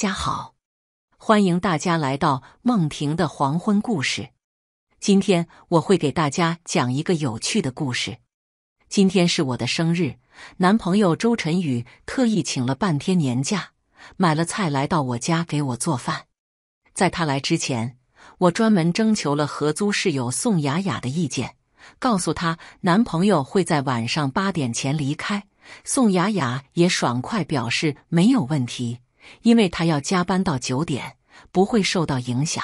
家好，欢迎大家来到梦婷的黄昏故事。今天我会给大家讲一个有趣的故事。今天是我的生日，男朋友周晨宇特意请了半天年假，买了菜来到我家给我做饭。在他来之前，我专门征求了合租室友宋雅雅的意见，告诉她男朋友会在晚上八点前离开。宋雅雅也爽快表示没有问题。因为他要加班到九点，不会受到影响。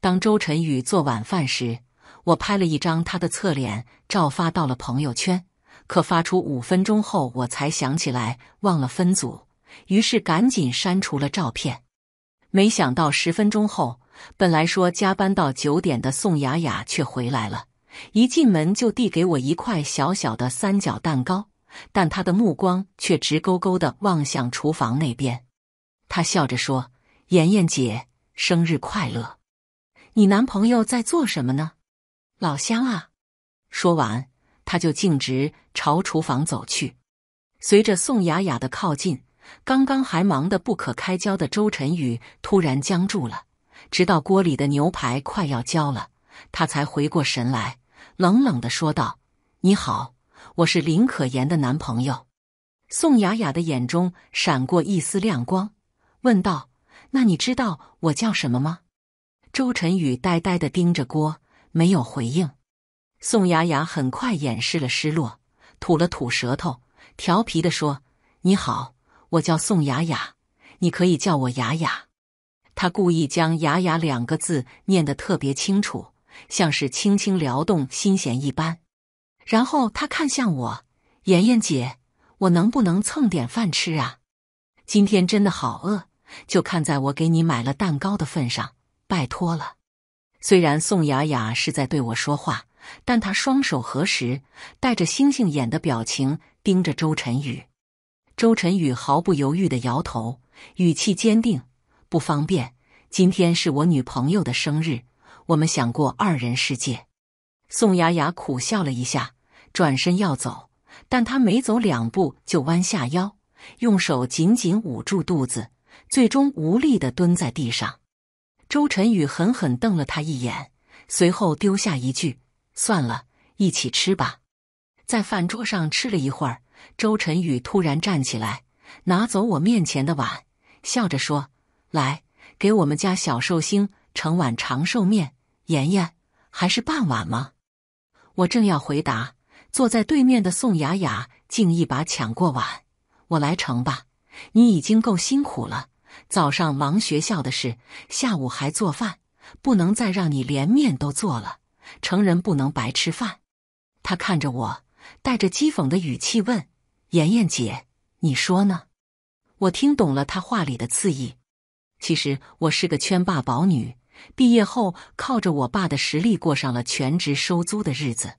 当周晨宇做晚饭时，我拍了一张他的侧脸照发到了朋友圈。可发出五分钟后，我才想起来忘了分组，于是赶紧删除了照片。没想到十分钟后，本来说加班到九点的宋雅雅却回来了，一进门就递给我一块小小的三角蛋糕，但她的目光却直勾勾地望向厨房那边。他笑着说：“妍妍姐，生日快乐！你男朋友在做什么呢？”老乡啊！说完，他就径直朝厨房走去。随着宋雅雅的靠近，刚刚还忙得不可开交的周晨宇突然僵住了。直到锅里的牛排快要焦了，他才回过神来，冷冷的说道：“你好，我是林可言的男朋友。”宋雅雅的眼中闪过一丝亮光。问道：“那你知道我叫什么吗？”周晨宇呆呆的盯着锅，没有回应。宋雅雅很快掩饰了失落，吐了吐舌头，调皮地说：“你好，我叫宋雅雅，你可以叫我雅雅。”她故意将“雅雅”两个字念得特别清楚，像是轻轻撩动心弦一般。然后她看向我：“妍妍姐，我能不能蹭点饭吃啊？今天真的好饿。”就看在我给你买了蛋糕的份上，拜托了。虽然宋雅雅是在对我说话，但她双手合十，带着星星眼的表情盯着周晨宇。周晨宇毫不犹豫的摇头，语气坚定：“不方便，今天是我女朋友的生日，我们想过二人世界。”宋雅雅苦笑了一下，转身要走，但她没走两步就弯下腰，用手紧紧捂住肚子。最终无力的蹲在地上，周晨宇狠狠瞪了他一眼，随后丢下一句：“算了，一起吃吧。”在饭桌上吃了一会儿，周晨宇突然站起来，拿走我面前的碗，笑着说：“来，给我们家小寿星盛碗长寿面。妍妍，还是半碗吗？”我正要回答，坐在对面的宋雅雅竟一把抢过碗：“我来盛吧，你已经够辛苦了。”早上忙学校的事，下午还做饭，不能再让你连面都做了。成人不能白吃饭。他看着我，带着讥讽的语气问：“妍妍姐，你说呢？”我听懂了他话里的刺意。其实我是个圈霸宝女，毕业后靠着我爸的实力过上了全职收租的日子。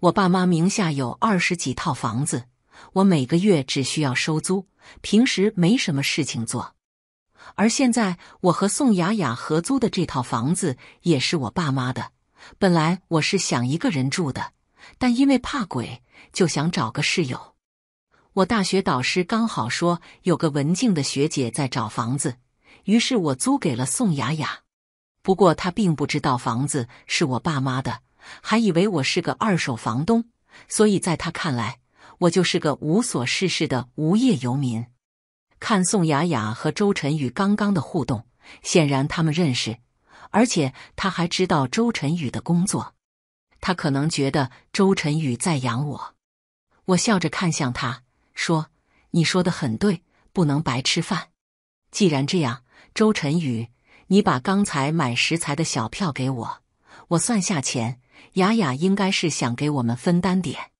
我爸妈名下有二十几套房子，我每个月只需要收租，平时没什么事情做。而现在，我和宋雅雅合租的这套房子也是我爸妈的。本来我是想一个人住的，但因为怕鬼，就想找个室友。我大学导师刚好说有个文静的学姐在找房子，于是我租给了宋雅雅。不过她并不知道房子是我爸妈的，还以为我是个二手房东，所以在她看来，我就是个无所事事的无业游民。看宋雅雅和周晨宇刚刚的互动，显然他们认识，而且他还知道周晨宇的工作。他可能觉得周晨宇在养我。我笑着看向他，说：“你说的很对，不能白吃饭。既然这样，周晨宇，你把刚才买食材的小票给我，我算下钱。雅雅应该是想给我们分担点。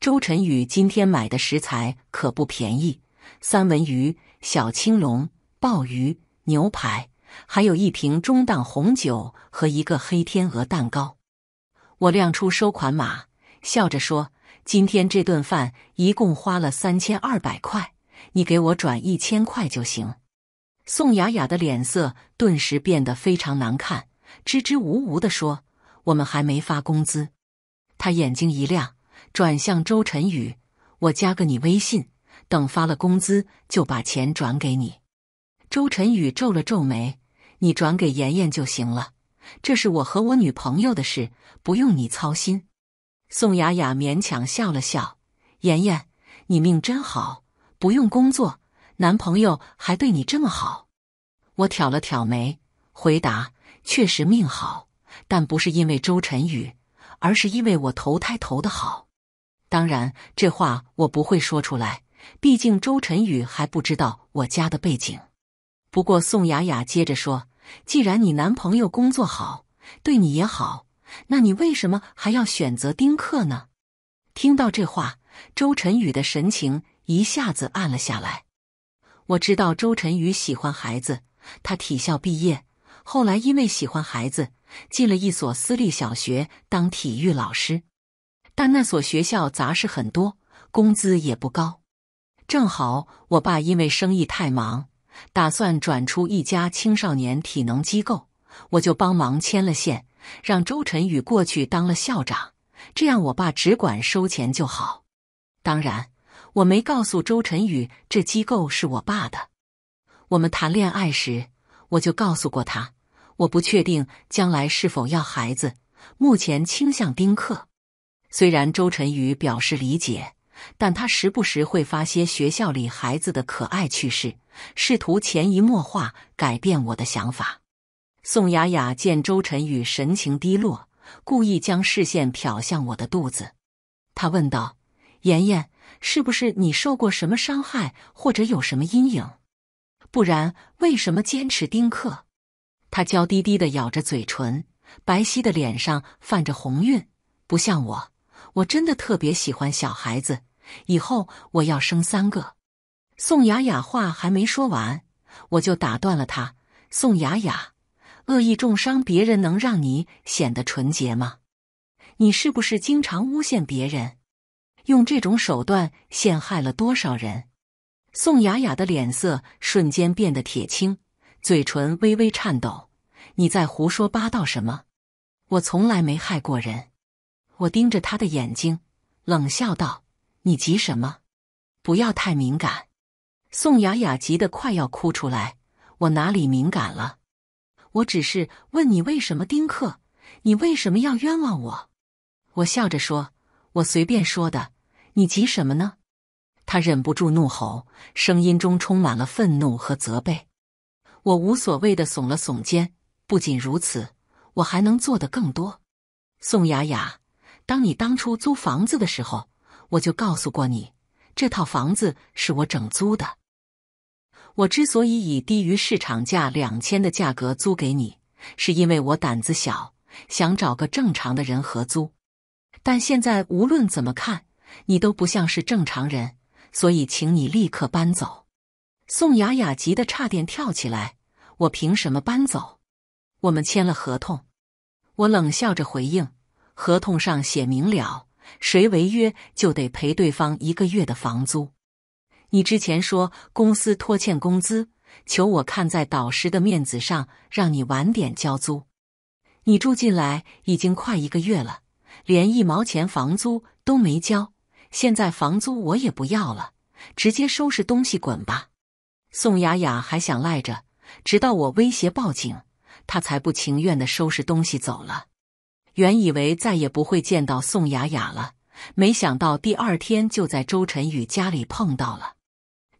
周晨宇今天买的食材可不便宜。”三文鱼、小青龙、鲍鱼、牛排，还有一瓶中档红酒和一个黑天鹅蛋糕。我亮出收款码，笑着说：“今天这顿饭一共花了三千二百块，你给我转一千块就行。”宋雅雅的脸色顿时变得非常难看，支支吾吾地说：“我们还没发工资。”她眼睛一亮，转向周晨宇：“我加个你微信。”等发了工资，就把钱转给你。周晨宇皱了皱眉：“你转给妍妍就行了，这是我和我女朋友的事，不用你操心。”宋雅雅勉强笑了笑：“妍妍，你命真好，不用工作，男朋友还对你这么好。”我挑了挑眉，回答：“确实命好，但不是因为周晨宇，而是因为我投胎投的好。当然，这话我不会说出来。”毕竟周晨宇还不知道我家的背景。不过宋雅雅接着说：“既然你男朋友工作好，对你也好，那你为什么还要选择丁克呢？”听到这话，周晨宇的神情一下子暗了下来。我知道周晨宇喜欢孩子，他体校毕业，后来因为喜欢孩子，进了一所私立小学当体育老师，但那所学校杂事很多，工资也不高。正好我爸因为生意太忙，打算转出一家青少年体能机构，我就帮忙牵了线，让周晨宇过去当了校长。这样我爸只管收钱就好。当然，我没告诉周晨宇这机构是我爸的。我们谈恋爱时，我就告诉过他，我不确定将来是否要孩子，目前倾向丁克。虽然周晨宇表示理解。但他时不时会发些学校里孩子的可爱趣事，试图潜移默化改变我的想法。宋雅雅见周晨宇神情低落，故意将视线瞟向我的肚子，她问道：“妍妍，是不是你受过什么伤害，或者有什么阴影？不然为什么坚持丁克？”她娇滴滴的咬着嘴唇，白皙的脸上泛着红晕，不像我，我真的特别喜欢小孩子。以后我要生三个。宋雅雅话还没说完，我就打断了她。宋雅雅，恶意重伤别人能让你显得纯洁吗？你是不是经常诬陷别人？用这种手段陷害了多少人？宋雅雅的脸色瞬间变得铁青，嘴唇微微颤抖。你在胡说八道什么？我从来没害过人。我盯着她的眼睛，冷笑道。你急什么？不要太敏感。宋雅雅急得快要哭出来。我哪里敏感了？我只是问你为什么丁克，你为什么要冤枉我？我笑着说：“我随便说的。”你急什么呢？他忍不住怒吼，声音中充满了愤怒和责备。我无所谓的耸了耸肩。不仅如此，我还能做的更多。宋雅雅，当你当初租房子的时候。我就告诉过你，这套房子是我整租的。我之所以以低于市场价两千的价格租给你，是因为我胆子小，想找个正常的人合租。但现在无论怎么看，你都不像是正常人，所以请你立刻搬走。宋雅雅急得差点跳起来：“我凭什么搬走？我们签了合同。”我冷笑着回应：“合同上写明了。”谁违约就得赔对方一个月的房租。你之前说公司拖欠工资，求我看在导师的面子上让你晚点交租。你住进来已经快一个月了，连一毛钱房租都没交。现在房租我也不要了，直接收拾东西滚吧。宋雅雅还想赖着，直到我威胁报警，她才不情愿地收拾东西走了。原以为再也不会见到宋雅雅了，没想到第二天就在周晨宇家里碰到了。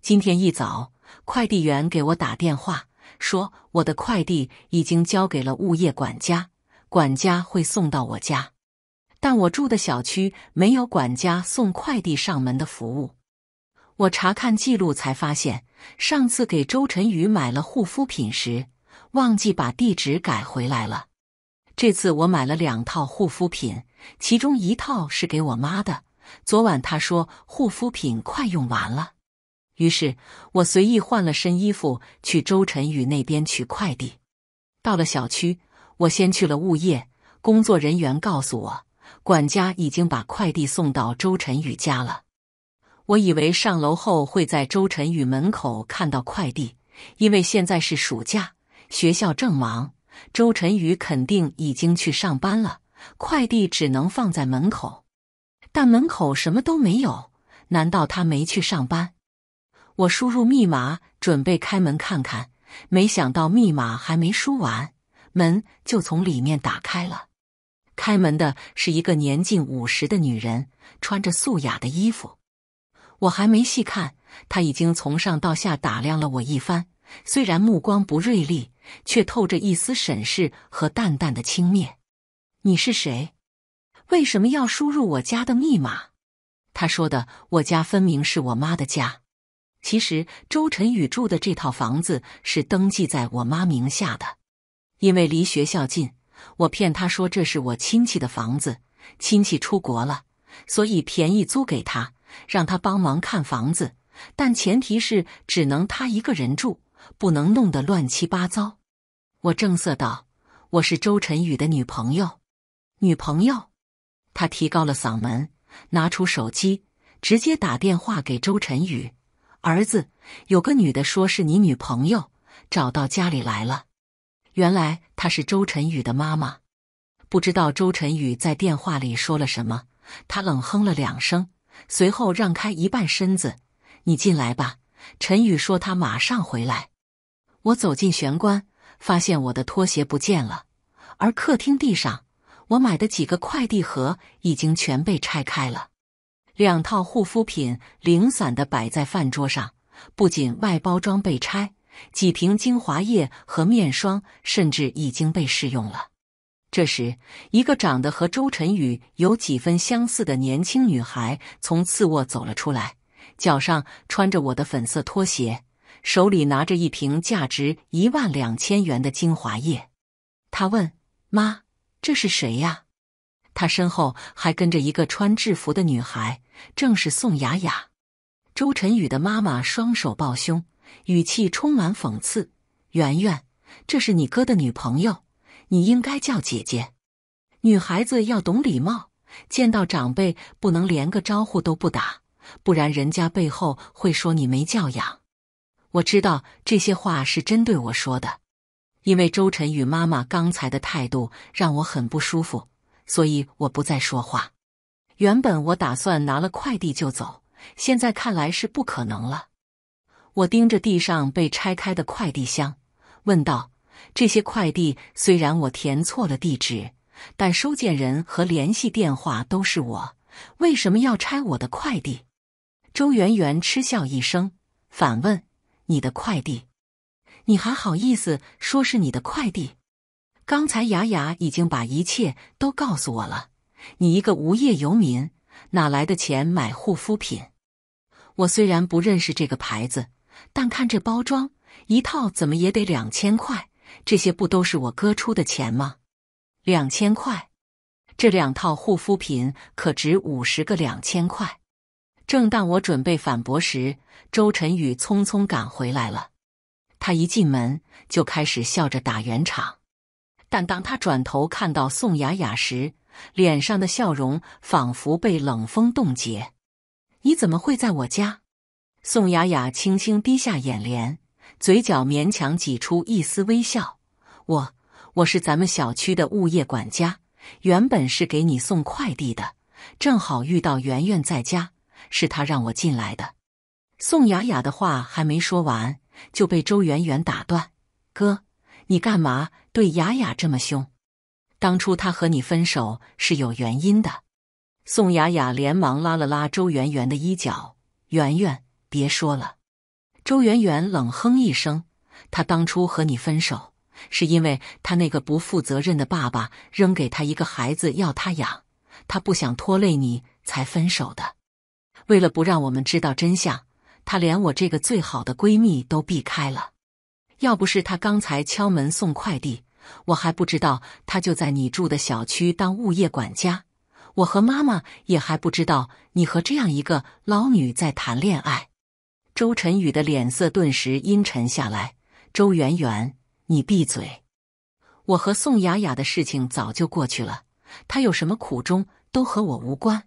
今天一早，快递员给我打电话说，我的快递已经交给了物业管家，管家会送到我家。但我住的小区没有管家送快递上门的服务。我查看记录才发现，上次给周晨宇买了护肤品时，忘记把地址改回来了。这次我买了两套护肤品，其中一套是给我妈的。昨晚她说护肤品快用完了，于是我随意换了身衣服去周晨宇那边取快递。到了小区，我先去了物业，工作人员告诉我，管家已经把快递送到周晨宇家了。我以为上楼后会在周晨宇门口看到快递，因为现在是暑假，学校正忙。周晨宇肯定已经去上班了，快递只能放在门口，但门口什么都没有。难道他没去上班？我输入密码，准备开门看看，没想到密码还没输完，门就从里面打开了。开门的是一个年近五十的女人，穿着素雅的衣服。我还没细看，她已经从上到下打量了我一番，虽然目光不锐利。却透着一丝审视和淡淡的轻蔑。你是谁？为什么要输入我家的密码？他说的我家分明是我妈的家。其实周晨宇住的这套房子是登记在我妈名下的，因为离学校近，我骗他说这是我亲戚的房子，亲戚出国了，所以便宜租给他，让他帮忙看房子，但前提是只能他一个人住。不能弄得乱七八糟，我正色道：“我是周晨宇的女朋友。”女朋友，他提高了嗓门，拿出手机，直接打电话给周晨宇儿子：“有个女的说是你女朋友，找到家里来了。”原来她是周晨宇的妈妈，不知道周晨宇在电话里说了什么。他冷哼了两声，随后让开一半身子：“你进来吧。”陈宇说：“他马上回来。”我走进玄关，发现我的拖鞋不见了，而客厅地上我买的几个快递盒已经全被拆开了，两套护肤品零散的摆在饭桌上，不仅外包装被拆，几瓶精华液和面霜甚至已经被试用了。这时，一个长得和周晨宇有几分相似的年轻女孩从次卧走了出来，脚上穿着我的粉色拖鞋。手里拿着一瓶价值一万两千元的精华液，他问妈：“这是谁呀？”他身后还跟着一个穿制服的女孩，正是宋雅雅。周晨宇的妈妈双手抱胸，语气充满讽刺：“圆圆，这是你哥的女朋友，你应该叫姐姐。女孩子要懂礼貌，见到长辈不能连个招呼都不打，不然人家背后会说你没教养。”我知道这些话是针对我说的，因为周晨宇妈妈刚才的态度让我很不舒服，所以我不再说话。原本我打算拿了快递就走，现在看来是不可能了。我盯着地上被拆开的快递箱，问道：“这些快递虽然我填错了地址，但收件人和联系电话都是我，为什么要拆我的快递？”周媛媛嗤笑一声，反问。你的快递，你还好意思说是你的快递？刚才雅雅已经把一切都告诉我了。你一个无业游民，哪来的钱买护肤品？我虽然不认识这个牌子，但看这包装，一套怎么也得两千块。这些不都是我哥出的钱吗？两千块，这两套护肤品可值五十个两千块。正当我准备反驳时，周晨宇匆匆赶回来了。他一进门就开始笑着打圆场，但当他转头看到宋雅雅时，脸上的笑容仿佛被冷风冻结。你怎么会在我家？宋雅雅轻轻低下眼帘，嘴角勉强挤出一丝微笑。我我是咱们小区的物业管家，原本是给你送快递的，正好遇到圆圆在家。是他让我进来的。宋雅雅的话还没说完，就被周媛媛打断：“哥，你干嘛对雅雅这么凶？当初她和你分手是有原因的。”宋雅雅连忙拉了拉周媛媛的衣角：“媛媛，别说了。”周媛媛冷哼一声：“她当初和你分手，是因为她那个不负责任的爸爸扔给她一个孩子要她养，她不想拖累你才分手的。”为了不让我们知道真相，她连我这个最好的闺蜜都避开了。要不是她刚才敲门送快递，我还不知道她就在你住的小区当物业管家。我和妈妈也还不知道你和这样一个老女在谈恋爱。周晨宇的脸色顿时阴沉下来。周媛媛，你闭嘴！我和宋雅雅的事情早就过去了，她有什么苦衷都和我无关。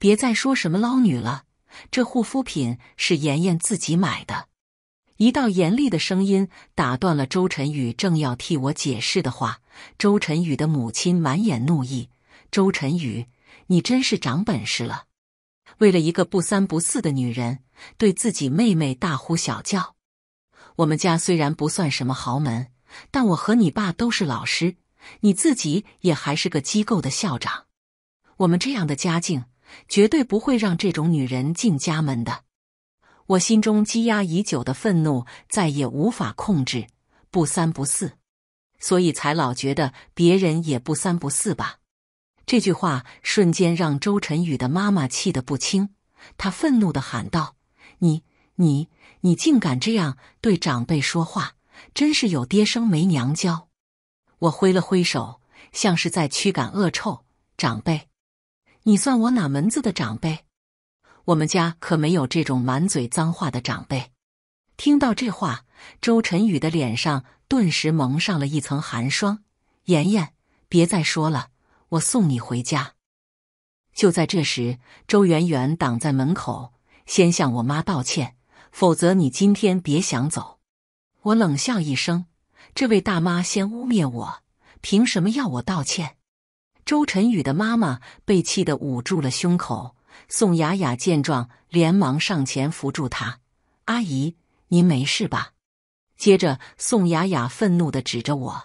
别再说什么捞女了，这护肤品是妍妍自己买的。一道严厉的声音打断了周晨宇正要替我解释的话。周晨宇的母亲满眼怒意：“周晨宇，你真是长本事了，为了一个不三不四的女人，对自己妹妹大呼小叫。我们家虽然不算什么豪门，但我和你爸都是老师，你自己也还是个机构的校长。我们这样的家境。”绝对不会让这种女人进家门的。我心中积压已久的愤怒再也无法控制，不三不四，所以才老觉得别人也不三不四吧。这句话瞬间让周晨宇的妈妈气得不轻，她愤怒地喊道：“你、你、你竟敢这样对长辈说话，真是有爹生没娘教！”我挥了挥手，像是在驱赶恶臭长辈。你算我哪门子的长辈？我们家可没有这种满嘴脏话的长辈。听到这话，周晨宇的脸上顿时蒙上了一层寒霜。妍妍，别再说了，我送你回家。就在这时，周媛媛挡在门口，先向我妈道歉，否则你今天别想走。我冷笑一声：“这位大妈先污蔑我，凭什么要我道歉？”周晨宇的妈妈被气得捂住了胸口，宋雅雅见状连忙上前扶住她：“阿姨，您没事吧？”接着，宋雅雅愤怒的指着我：“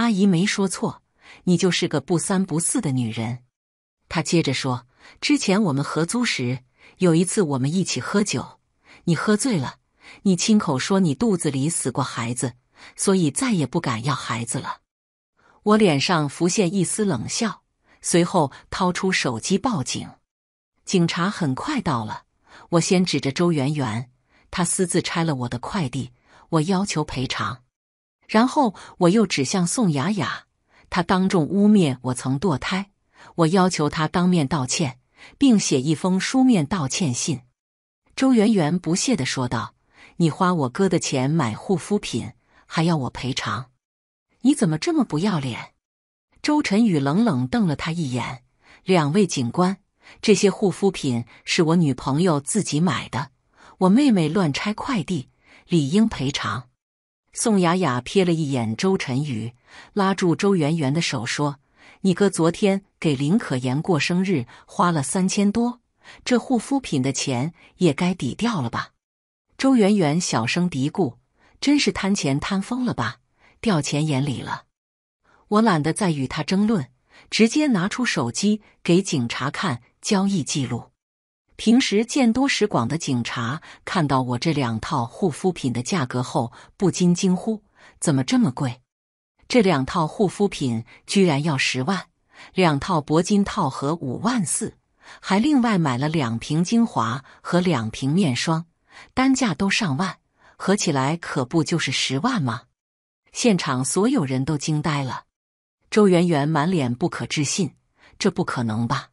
阿姨没说错，你就是个不三不四的女人。”她接着说：“之前我们合租时，有一次我们一起喝酒，你喝醉了，你亲口说你肚子里死过孩子，所以再也不敢要孩子了。”我脸上浮现一丝冷笑，随后掏出手机报警。警察很快到了。我先指着周媛媛，她私自拆了我的快递，我要求赔偿。然后我又指向宋雅雅，她当众污蔑我曾堕胎，我要求她当面道歉，并写一封书面道歉信。周媛媛不屑地说道：“你花我哥的钱买护肤品，还要我赔偿？”你怎么这么不要脸？周晨宇冷冷瞪了他一眼。两位警官，这些护肤品是我女朋友自己买的，我妹妹乱拆快递，理应赔偿。宋雅雅瞥了一眼周晨宇，拉住周媛媛的手说：“你哥昨天给林可言过生日花了三千多，这护肤品的钱也该抵掉了吧？”周媛媛小声嘀咕：“真是贪钱贪疯了吧？”掉钱眼里了，我懒得再与他争论，直接拿出手机给警察看交易记录。平时见多识广的警察看到我这两套护肤品的价格后，不禁惊呼：“怎么这么贵？这两套护肤品居然要十万！两套铂金套盒五万四，还另外买了两瓶精华和两瓶面霜，单价都上万，合起来可不就是十万吗？”现场所有人都惊呆了，周媛媛满脸不可置信：“这不可能吧？”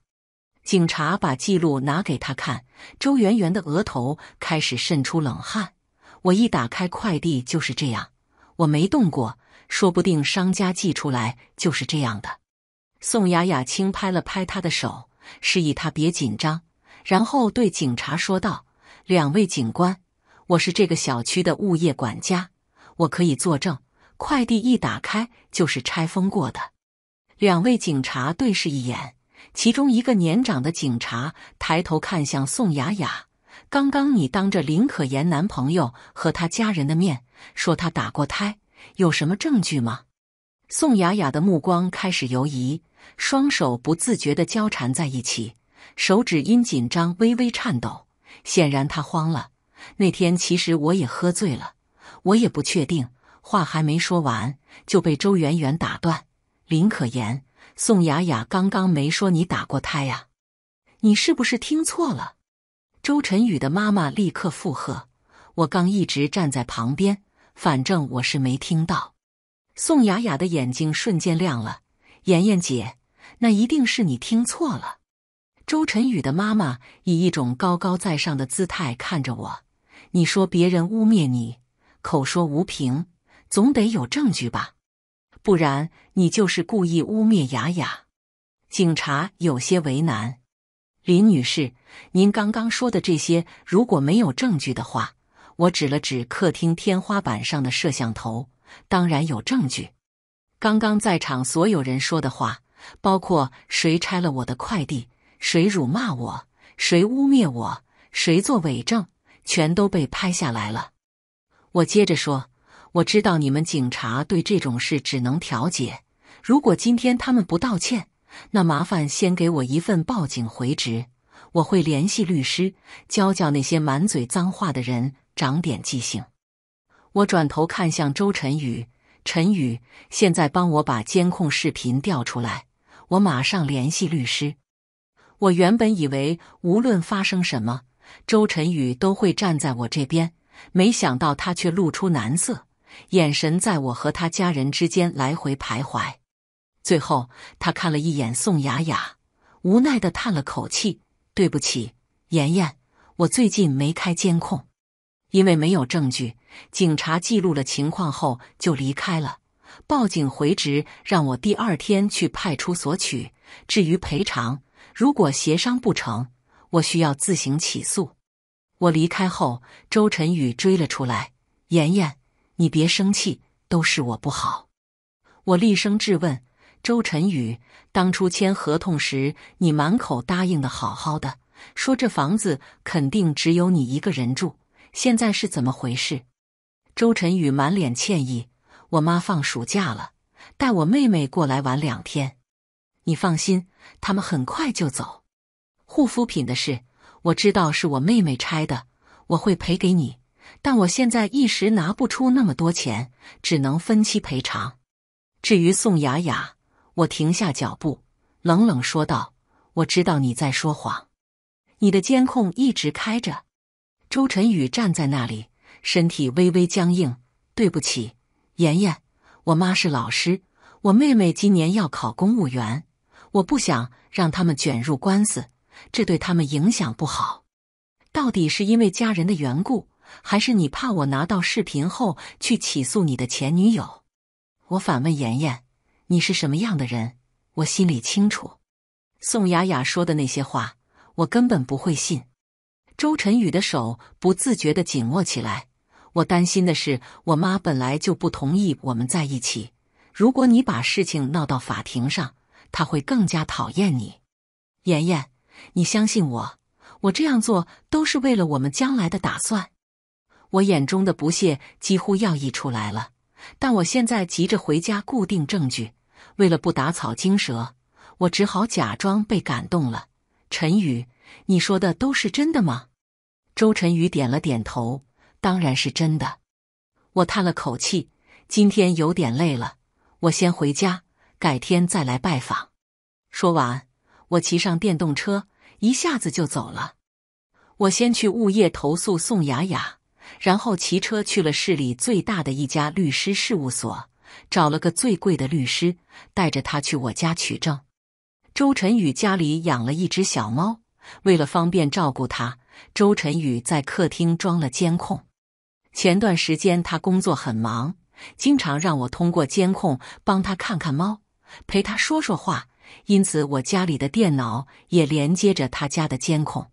警察把记录拿给他看，周媛媛的额头开始渗出冷汗。我一打开快递就是这样，我没动过，说不定商家寄出来就是这样的。宋雅雅轻拍了拍他的手，示意他别紧张，然后对警察说道：“两位警官，我是这个小区的物业管家，我可以作证。”快递一打开就是拆封过的，两位警察对视一眼，其中一个年长的警察抬头看向宋雅雅：“刚刚你当着林可言男朋友和他家人的面说他打过胎，有什么证据吗？”宋雅雅的目光开始游移，双手不自觉地交缠在一起，手指因紧张微微颤抖，显然她慌了。那天其实我也喝醉了，我也不确定。话还没说完，就被周媛媛打断。林可言、宋雅雅刚刚没说你打过胎呀？你是不是听错了？周晨宇的妈妈立刻附和：“我刚一直站在旁边，反正我是没听到。”宋雅雅的眼睛瞬间亮了：“妍妍姐，那一定是你听错了。”周晨宇的妈妈以一种高高在上的姿态看着我：“你说别人污蔑你，口说无凭。”总得有证据吧，不然你就是故意污蔑雅雅。警察有些为难。林女士，您刚刚说的这些如果没有证据的话，我指了指客厅天花板上的摄像头，当然有证据。刚刚在场所有人说的话，包括谁拆了我的快递，谁辱骂我，谁污蔑我，谁作伪证，全都被拍下来了。我接着说。我知道你们警察对这种事只能调解。如果今天他们不道歉，那麻烦先给我一份报警回执，我会联系律师，教教那些满嘴脏话的人长点记性。我转头看向周晨宇，陈宇，现在帮我把监控视频调出来，我马上联系律师。我原本以为无论发生什么，周晨宇都会站在我这边，没想到他却露出难色。眼神在我和他家人之间来回徘徊，最后他看了一眼宋雅雅，无奈地叹了口气：“对不起，妍妍，我最近没开监控，因为没有证据。警察记录了情况后就离开了，报警回执让我第二天去派出所取。至于赔偿，如果协商不成，我需要自行起诉。”我离开后，周晨宇追了出来：“妍妍。”你别生气，都是我不好。我厉声质问周晨宇：“当初签合同时，你满口答应的好好的，说这房子肯定只有你一个人住，现在是怎么回事？”周晨宇满脸歉意：“我妈放暑假了，带我妹妹过来玩两天。你放心，他们很快就走。护肤品的事，我知道是我妹妹拆的，我会赔给你。”但我现在一时拿不出那么多钱，只能分期赔偿。至于宋雅雅，我停下脚步，冷冷说道：“我知道你在说谎，你的监控一直开着。”周晨宇站在那里，身体微微僵硬。“对不起，妍妍，我妈是老师，我妹妹今年要考公务员，我不想让他们卷入官司，这对他们影响不好。到底是因为家人的缘故？”还是你怕我拿到视频后去起诉你的前女友？我反问妍妍：“你是什么样的人？”我心里清楚，宋雅雅说的那些话，我根本不会信。周晨宇的手不自觉的紧握起来。我担心的是，我妈本来就不同意我们在一起。如果你把事情闹到法庭上，她会更加讨厌你。妍妍，你相信我，我这样做都是为了我们将来的打算。我眼中的不屑几乎要溢出来了，但我现在急着回家固定证据，为了不打草惊蛇，我只好假装被感动了。陈宇，你说的都是真的吗？周晨宇点了点头，当然是真的。我叹了口气，今天有点累了，我先回家，改天再来拜访。说完，我骑上电动车，一下子就走了。我先去物业投诉宋雅雅。然后骑车去了市里最大的一家律师事务所，找了个最贵的律师，带着他去我家取证。周晨宇家里养了一只小猫，为了方便照顾它，周晨宇在客厅装了监控。前段时间他工作很忙，经常让我通过监控帮他看看猫，陪他说说话，因此我家里的电脑也连接着他家的监控。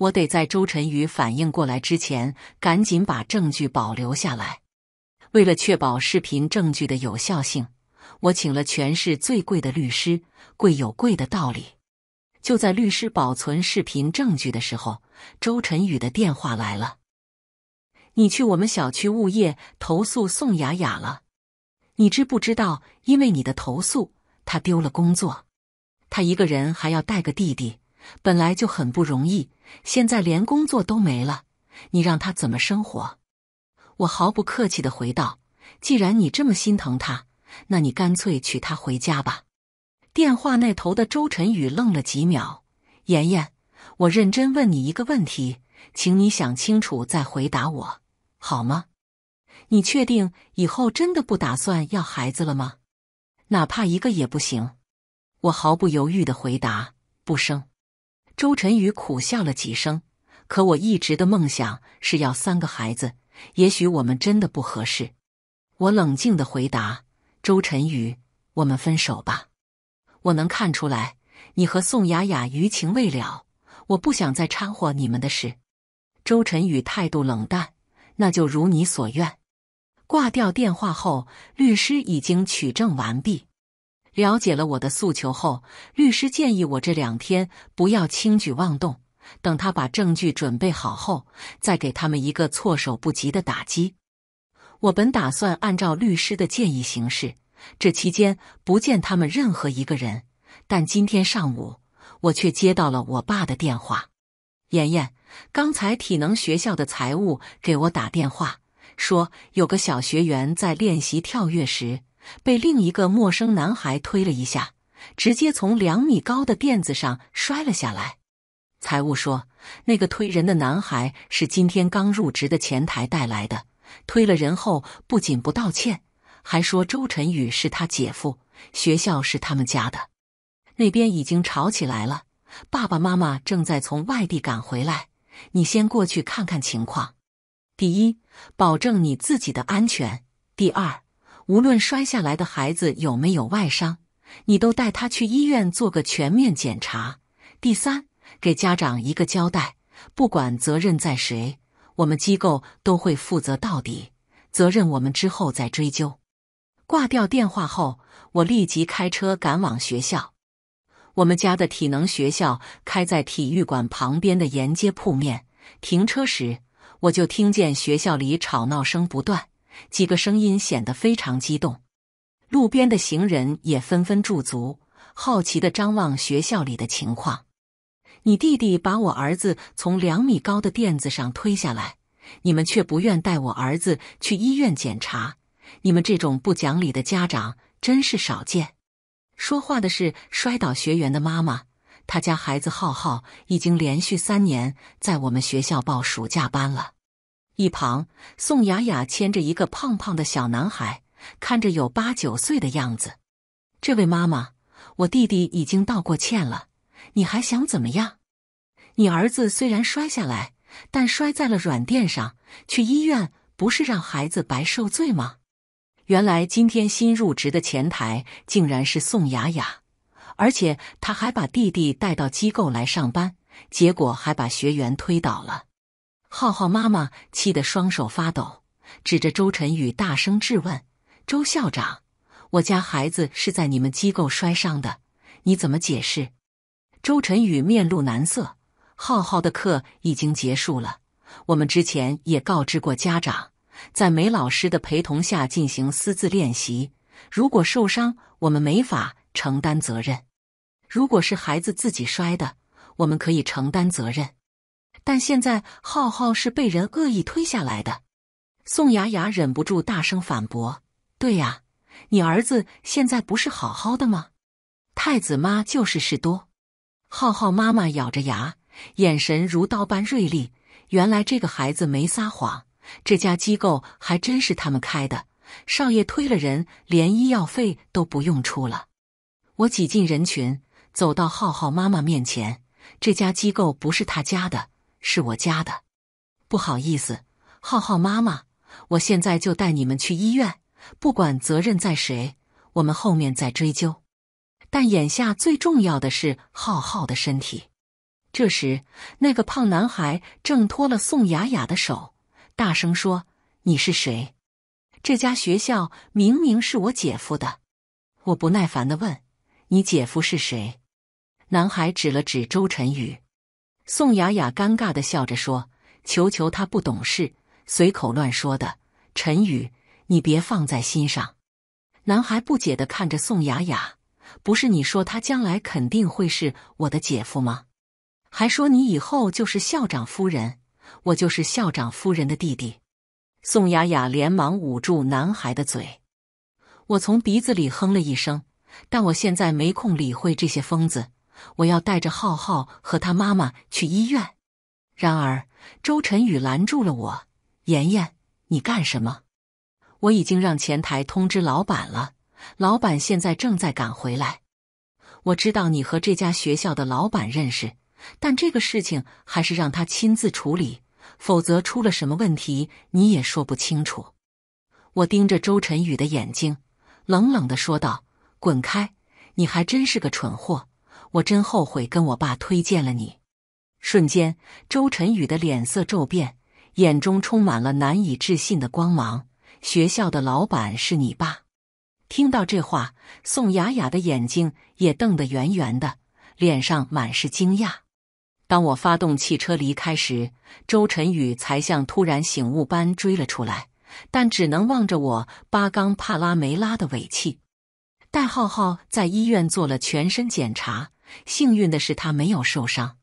我得在周晨宇反应过来之前，赶紧把证据保留下来。为了确保视频证据的有效性，我请了全市最贵的律师，贵有贵的道理。就在律师保存视频证据的时候，周晨宇的电话来了：“你去我们小区物业投诉宋雅雅了，你知不知道？因为你的投诉，她丢了工作，她一个人还要带个弟弟。”本来就很不容易，现在连工作都没了，你让他怎么生活？我毫不客气地回道：“既然你这么心疼他，那你干脆娶她回家吧。”电话那头的周晨宇愣了几秒：“妍妍，我认真问你一个问题，请你想清楚再回答我，好吗？你确定以后真的不打算要孩子了吗？哪怕一个也不行？”我毫不犹豫地回答：“不生。”周晨宇苦笑了几声，可我一直的梦想是要三个孩子，也许我们真的不合适。我冷静的回答：“周晨宇，我们分手吧。”我能看出来，你和宋雅雅余情未了，我不想再掺和你们的事。周晨宇态度冷淡，那就如你所愿。挂掉电话后，律师已经取证完毕。了解了我的诉求后，律师建议我这两天不要轻举妄动，等他把证据准备好后再给他们一个措手不及的打击。我本打算按照律师的建议行事，这期间不见他们任何一个人。但今天上午，我却接到了我爸的电话：“妍妍，刚才体能学校的财务给我打电话，说有个小学员在练习跳跃时。”被另一个陌生男孩推了一下，直接从两米高的垫子上摔了下来。财务说，那个推人的男孩是今天刚入职的前台带来的。推了人后，不仅不道歉，还说周晨宇是他姐夫，学校是他们家的。那边已经吵起来了，爸爸妈妈正在从外地赶回来。你先过去看看情况。第一，保证你自己的安全；第二。无论摔下来的孩子有没有外伤，你都带他去医院做个全面检查。第三，给家长一个交代，不管责任在谁，我们机构都会负责到底，责任我们之后再追究。挂掉电话后，我立即开车赶往学校。我们家的体能学校开在体育馆旁边的沿街铺面，停车时我就听见学校里吵闹声不断。几个声音显得非常激动，路边的行人也纷纷驻足，好奇的张望学校里的情况。你弟弟把我儿子从两米高的垫子上推下来，你们却不愿带我儿子去医院检查，你们这种不讲理的家长真是少见。说话的是摔倒学员的妈妈，他家孩子浩浩已经连续三年在我们学校报暑假班了。一旁，宋雅雅牵着一个胖胖的小男孩，看着有八九岁的样子。这位妈妈，我弟弟已经道过歉了，你还想怎么样？你儿子虽然摔下来，但摔在了软垫上，去医院不是让孩子白受罪吗？原来今天新入职的前台竟然是宋雅雅，而且她还把弟弟带到机构来上班，结果还把学员推倒了。浩浩妈妈气得双手发抖，指着周晨宇大声质问：“周校长，我家孩子是在你们机构摔伤的，你怎么解释？”周晨宇面露难色。浩浩的课已经结束了，我们之前也告知过家长，在梅老师的陪同下进行私自练习，如果受伤，我们没法承担责任；如果是孩子自己摔的，我们可以承担责任。但现在浩浩是被人恶意推下来的，宋雅雅忍不住大声反驳：“对呀，你儿子现在不是好好的吗？”太子妈就是事多。浩浩妈妈咬着牙，眼神如刀般锐利。原来这个孩子没撒谎，这家机构还真是他们开的。少爷推了人，连医药费都不用出了。我挤进人群，走到浩浩妈妈面前：“这家机构不是他家的。”是我家的，不好意思，浩浩妈妈，我现在就带你们去医院。不管责任在谁，我们后面再追究。但眼下最重要的是浩浩的身体。这时，那个胖男孩挣脱了宋雅雅的手，大声说：“你是谁？这家学校明明是我姐夫的。”我不耐烦的问：“你姐夫是谁？”男孩指了指周晨宇。宋雅雅尴尬的笑着说：“求求他不懂事，随口乱说的。陈宇，你别放在心上。”男孩不解的看着宋雅雅：“不是你说他将来肯定会是我的姐夫吗？还说你以后就是校长夫人，我就是校长夫人的弟弟。”宋雅雅连忙捂住男孩的嘴。我从鼻子里哼了一声，但我现在没空理会这些疯子。我要带着浩浩和他妈妈去医院。然而，周晨宇拦住了我：“妍妍，你干什么？我已经让前台通知老板了，老板现在正在赶回来。我知道你和这家学校的老板认识，但这个事情还是让他亲自处理，否则出了什么问题你也说不清楚。”我盯着周晨宇的眼睛，冷冷的说道：“滚开！你还真是个蠢货。”我真后悔跟我爸推荐了你。瞬间，周晨宇的脸色骤变，眼中充满了难以置信的光芒。学校的老板是你爸？听到这话，宋雅雅的眼睛也瞪得圆圆的，脸上满是惊讶。当我发动汽车离开时，周晨宇才像突然醒悟般追了出来，但只能望着我八缸帕拉梅拉的尾气。戴浩浩在医院做了全身检查。幸运的是，他没有受伤。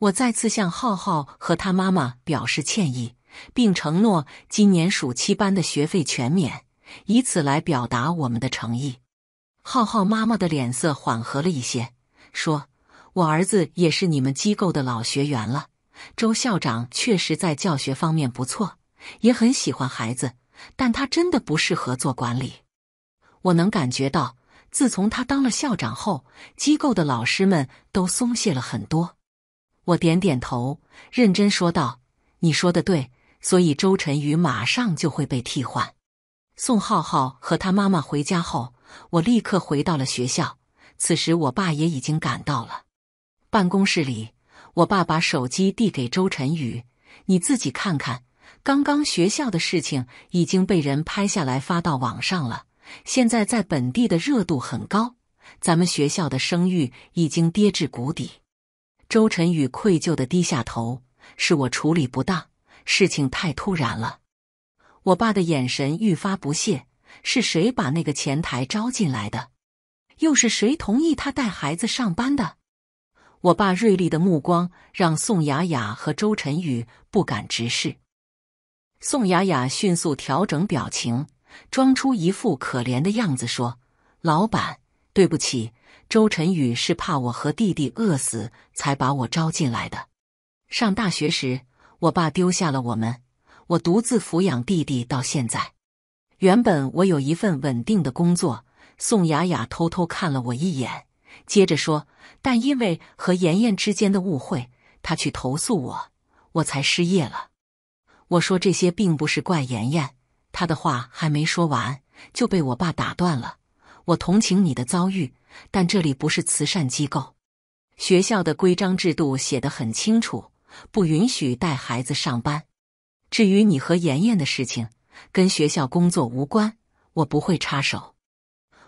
我再次向浩浩和他妈妈表示歉意，并承诺今年暑期班的学费全免，以此来表达我们的诚意。浩浩妈妈的脸色缓和了一些，说：“我儿子也是你们机构的老学员了。周校长确实在教学方面不错，也很喜欢孩子，但他真的不适合做管理。我能感觉到。”自从他当了校长后，机构的老师们都松懈了很多。我点点头，认真说道：“你说的对，所以周晨宇马上就会被替换。”宋浩浩和他妈妈回家后，我立刻回到了学校。此时，我爸也已经赶到了办公室里。我爸把手机递给周晨宇：“你自己看看，刚刚学校的事情已经被人拍下来发到网上了。”现在在本地的热度很高，咱们学校的声誉已经跌至谷底。周晨宇愧疚的低下头：“是我处理不当，事情太突然了。”我爸的眼神愈发不屑：“是谁把那个前台招进来的？又是谁同意他带孩子上班的？”我爸锐利的目光让宋雅雅和周晨宇不敢直视。宋雅雅迅速调整表情。装出一副可怜的样子，说：“老板，对不起，周晨宇是怕我和弟弟饿死，才把我招进来的。上大学时，我爸丢下了我们，我独自抚养弟弟到现在。原本我有一份稳定的工作。”宋雅雅偷偷看了我一眼，接着说：“但因为和妍妍之间的误会，她去投诉我，我才失业了。”我说：“这些并不是怪妍妍。”他的话还没说完，就被我爸打断了。我同情你的遭遇，但这里不是慈善机构，学校的规章制度写得很清楚，不允许带孩子上班。至于你和妍妍的事情，跟学校工作无关，我不会插手。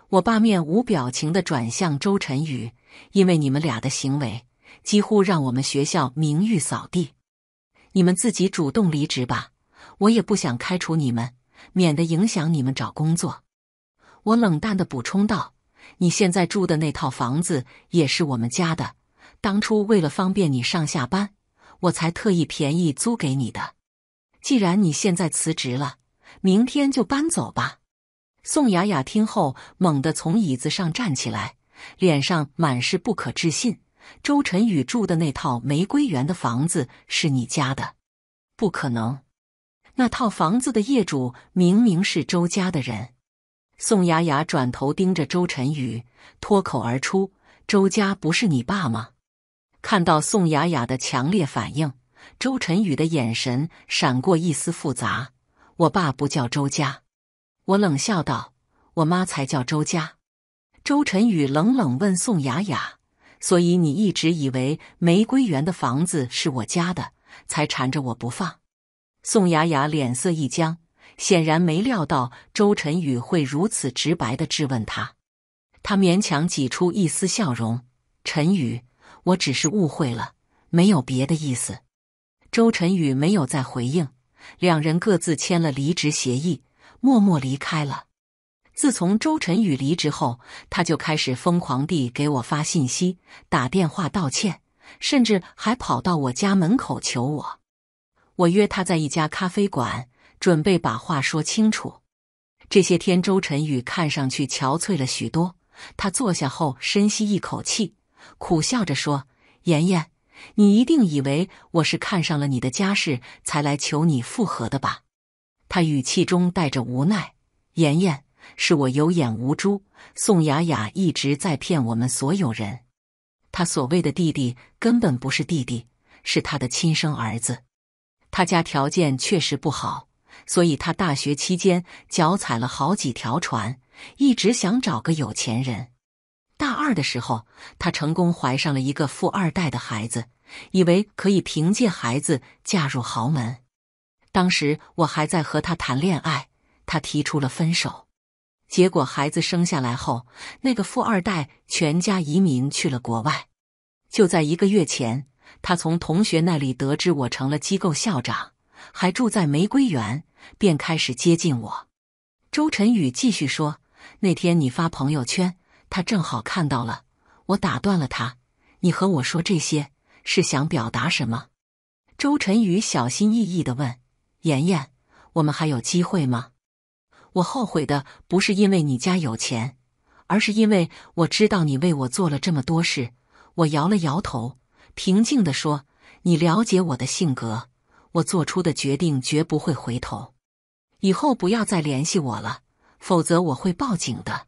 我爸面无表情地转向周晨宇，因为你们俩的行为几乎让我们学校名誉扫地。你们自己主动离职吧，我也不想开除你们。免得影响你们找工作，我冷淡的补充道：“你现在住的那套房子也是我们家的，当初为了方便你上下班，我才特意便宜租给你的。既然你现在辞职了，明天就搬走吧。”宋雅雅听后猛地从椅子上站起来，脸上满是不可置信：“周晨宇住的那套玫瑰园的房子是你家的？不可能！”那套房子的业主明明是周家的人，宋雅雅转头盯着周晨宇，脱口而出：“周家不是你爸吗？”看到宋雅雅的强烈反应，周晨宇的眼神闪过一丝复杂。“我爸不叫周家。”我冷笑道，“我妈才叫周家。”周晨宇冷冷问宋雅雅：“所以你一直以为玫瑰园的房子是我家的，才缠着我不放？”宋雅雅脸色一僵，显然没料到周晨宇会如此直白的质问她。她勉强挤出一丝笑容：“陈宇，我只是误会了，没有别的意思。”周晨宇没有再回应，两人各自签了离职协议，默默离开了。自从周晨宇离职后，他就开始疯狂地给我发信息、打电话道歉，甚至还跑到我家门口求我。我约他在一家咖啡馆，准备把话说清楚。这些天，周晨宇看上去憔悴了许多。他坐下后，深吸一口气，苦笑着说：“妍妍，你一定以为我是看上了你的家世才来求你复合的吧？”他语气中带着无奈：“妍妍，是我有眼无珠，宋雅雅一直在骗我们所有人。他所谓的弟弟根本不是弟弟，是他的亲生儿子。”他家条件确实不好，所以他大学期间脚踩了好几条船，一直想找个有钱人。大二的时候，他成功怀上了一个富二代的孩子，以为可以凭借孩子嫁入豪门。当时我还在和他谈恋爱，他提出了分手。结果孩子生下来后，那个富二代全家移民去了国外。就在一个月前。他从同学那里得知我成了机构校长，还住在玫瑰园，便开始接近我。周晨宇继续说：“那天你发朋友圈，他正好看到了。我打断了他，你和我说这些是想表达什么？”周晨宇小心翼翼地问：“妍妍，我们还有机会吗？”我后悔的不是因为你家有钱，而是因为我知道你为我做了这么多事。我摇了摇头。平静的说：“你了解我的性格，我做出的决定绝不会回头。以后不要再联系我了，否则我会报警的。”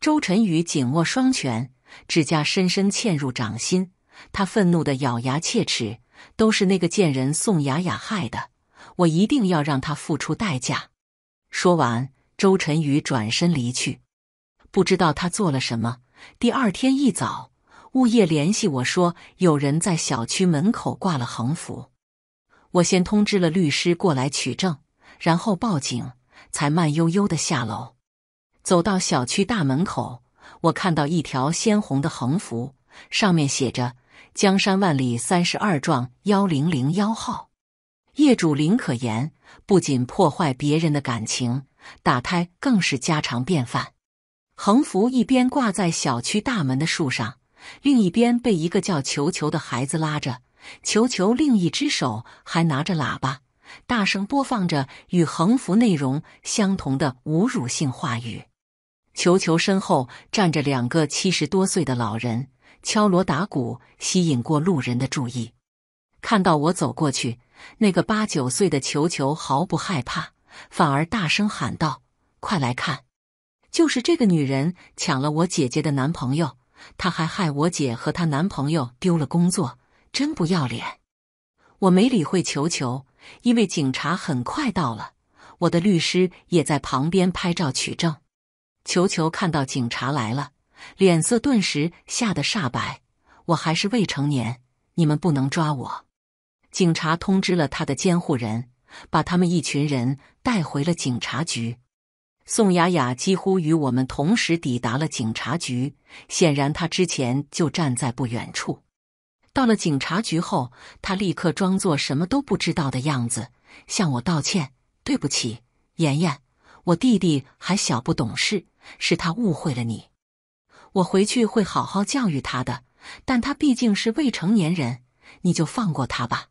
周晨宇紧握双拳，指甲深深嵌入掌心，他愤怒的咬牙切齿：“都是那个贱人宋雅雅害的，我一定要让他付出代价。”说完，周晨宇转身离去。不知道他做了什么。第二天一早。物业联系我说有人在小区门口挂了横幅，我先通知了律师过来取证，然后报警，才慢悠悠地下楼。走到小区大门口，我看到一条鲜红的横幅，上面写着“江山万里三十二幢幺零零幺号业主林可言不仅破坏别人的感情，打胎更是家常便饭。”横幅一边挂在小区大门的树上。另一边被一个叫球球的孩子拉着，球球另一只手还拿着喇叭，大声播放着与横幅内容相同的侮辱性话语。球球身后站着两个七十多岁的老人，敲锣打鼓吸引过路人的注意。看到我走过去，那个八九岁的球球毫不害怕，反而大声喊道：“快来看，就是这个女人抢了我姐姐的男朋友。”他还害我姐和她男朋友丢了工作，真不要脸！我没理会球球，因为警察很快到了，我的律师也在旁边拍照取证。球球看到警察来了，脸色顿时吓得煞白。我还是未成年，你们不能抓我！警察通知了他的监护人，把他们一群人带回了警察局。宋雅雅几乎与我们同时抵达了警察局。显然，她之前就站在不远处。到了警察局后，她立刻装作什么都不知道的样子，向我道歉：“对不起，妍妍，我弟弟还小，不懂事，是他误会了你。我回去会好好教育他的，但他毕竟是未成年人，你就放过他吧。”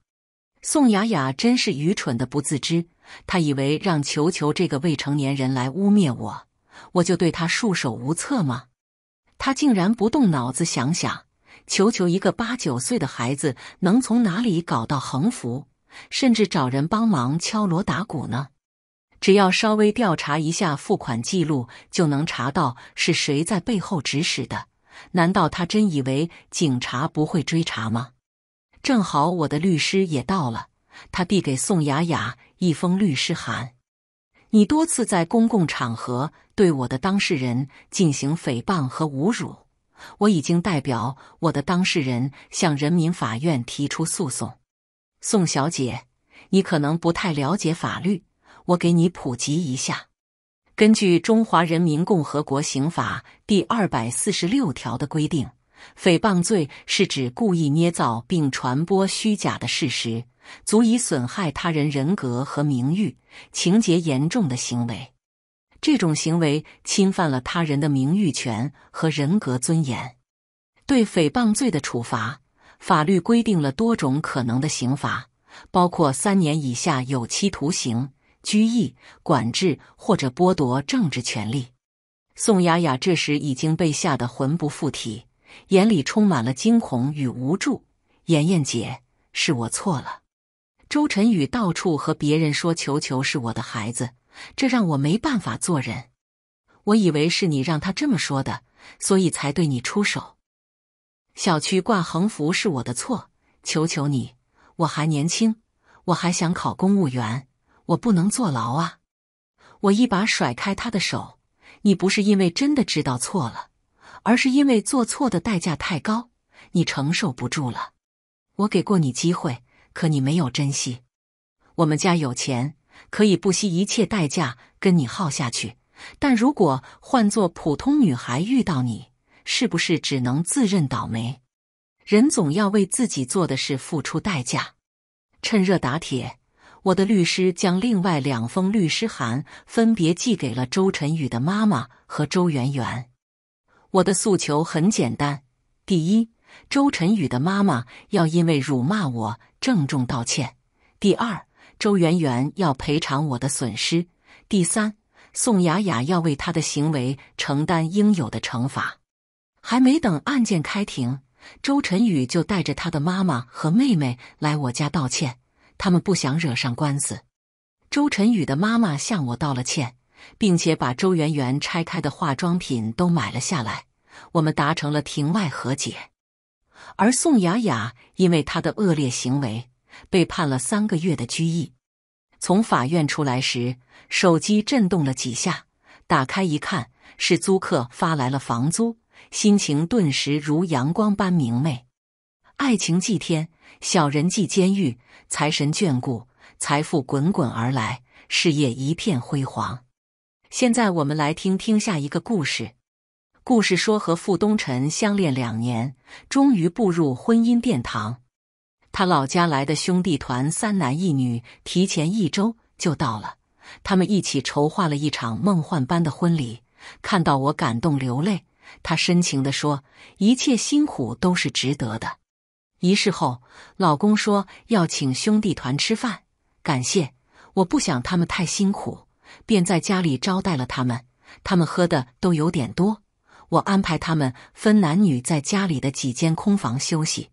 宋雅雅真是愚蠢的不自知。他以为让球球这个未成年人来污蔑我，我就对他束手无策吗？他竟然不动脑子想想，球球一个八九岁的孩子能从哪里搞到横幅，甚至找人帮忙敲锣打鼓呢？只要稍微调查一下付款记录，就能查到是谁在背后指使的。难道他真以为警察不会追查吗？正好我的律师也到了。他递给宋雅雅一封律师函：“你多次在公共场合对我的当事人进行诽谤和侮辱，我已经代表我的当事人向人民法院提出诉讼。”宋小姐，你可能不太了解法律，我给你普及一下。根据《中华人民共和国刑法》第二百四十六条的规定，诽谤罪是指故意捏造并传播虚假的事实。足以损害他人人格和名誉，情节严重的行为，这种行为侵犯了他人的名誉权和人格尊严。对诽谤罪的处罚，法律规定了多种可能的刑罚，包括三年以下有期徒刑、拘役、管制或者剥夺政治权利。宋雅雅这时已经被吓得魂不附体，眼里充满了惊恐与无助。妍妍姐，是我错了。周晨宇到处和别人说：“球球是我的孩子。”这让我没办法做人。我以为是你让他这么说的，所以才对你出手。小区挂横幅是我的错，求求你！我还年轻，我还想考公务员，我不能坐牢啊！我一把甩开他的手。你不是因为真的知道错了，而是因为做错的代价太高，你承受不住了。我给过你机会。可你没有珍惜，我们家有钱，可以不惜一切代价跟你耗下去。但如果换做普通女孩遇到你，是不是只能自认倒霉？人总要为自己做的事付出代价。趁热打铁，我的律师将另外两封律师函分别寄给了周晨宇的妈妈和周媛媛。我的诉求很简单：第一。周晨宇的妈妈要因为辱骂我郑重道歉。第二，周媛媛要赔偿我的损失。第三，宋雅雅要为她的行为承担应有的惩罚。还没等案件开庭，周晨宇就带着他的妈妈和妹妹来我家道歉。他们不想惹上官司。周晨宇的妈妈向我道了歉，并且把周媛媛拆开的化妆品都买了下来。我们达成了庭外和解。而宋雅雅因为她的恶劣行为被判了三个月的拘役。从法院出来时，手机震动了几下，打开一看是租客发来了房租，心情顿时如阳光般明媚。爱情祭天，小人祭监狱，财神眷顾，财富滚滚而来，事业一片辉煌。现在我们来听听下一个故事。故事说，和傅东辰相恋两年，终于步入婚姻殿堂。他老家来的兄弟团三男一女，提前一周就到了。他们一起筹划了一场梦幻般的婚礼，看到我感动流泪。他深情地说：“一切辛苦都是值得的。”仪式后，老公说要请兄弟团吃饭，感谢。我不想他们太辛苦，便在家里招待了他们。他们喝的都有点多。我安排他们分男女在家里的几间空房休息。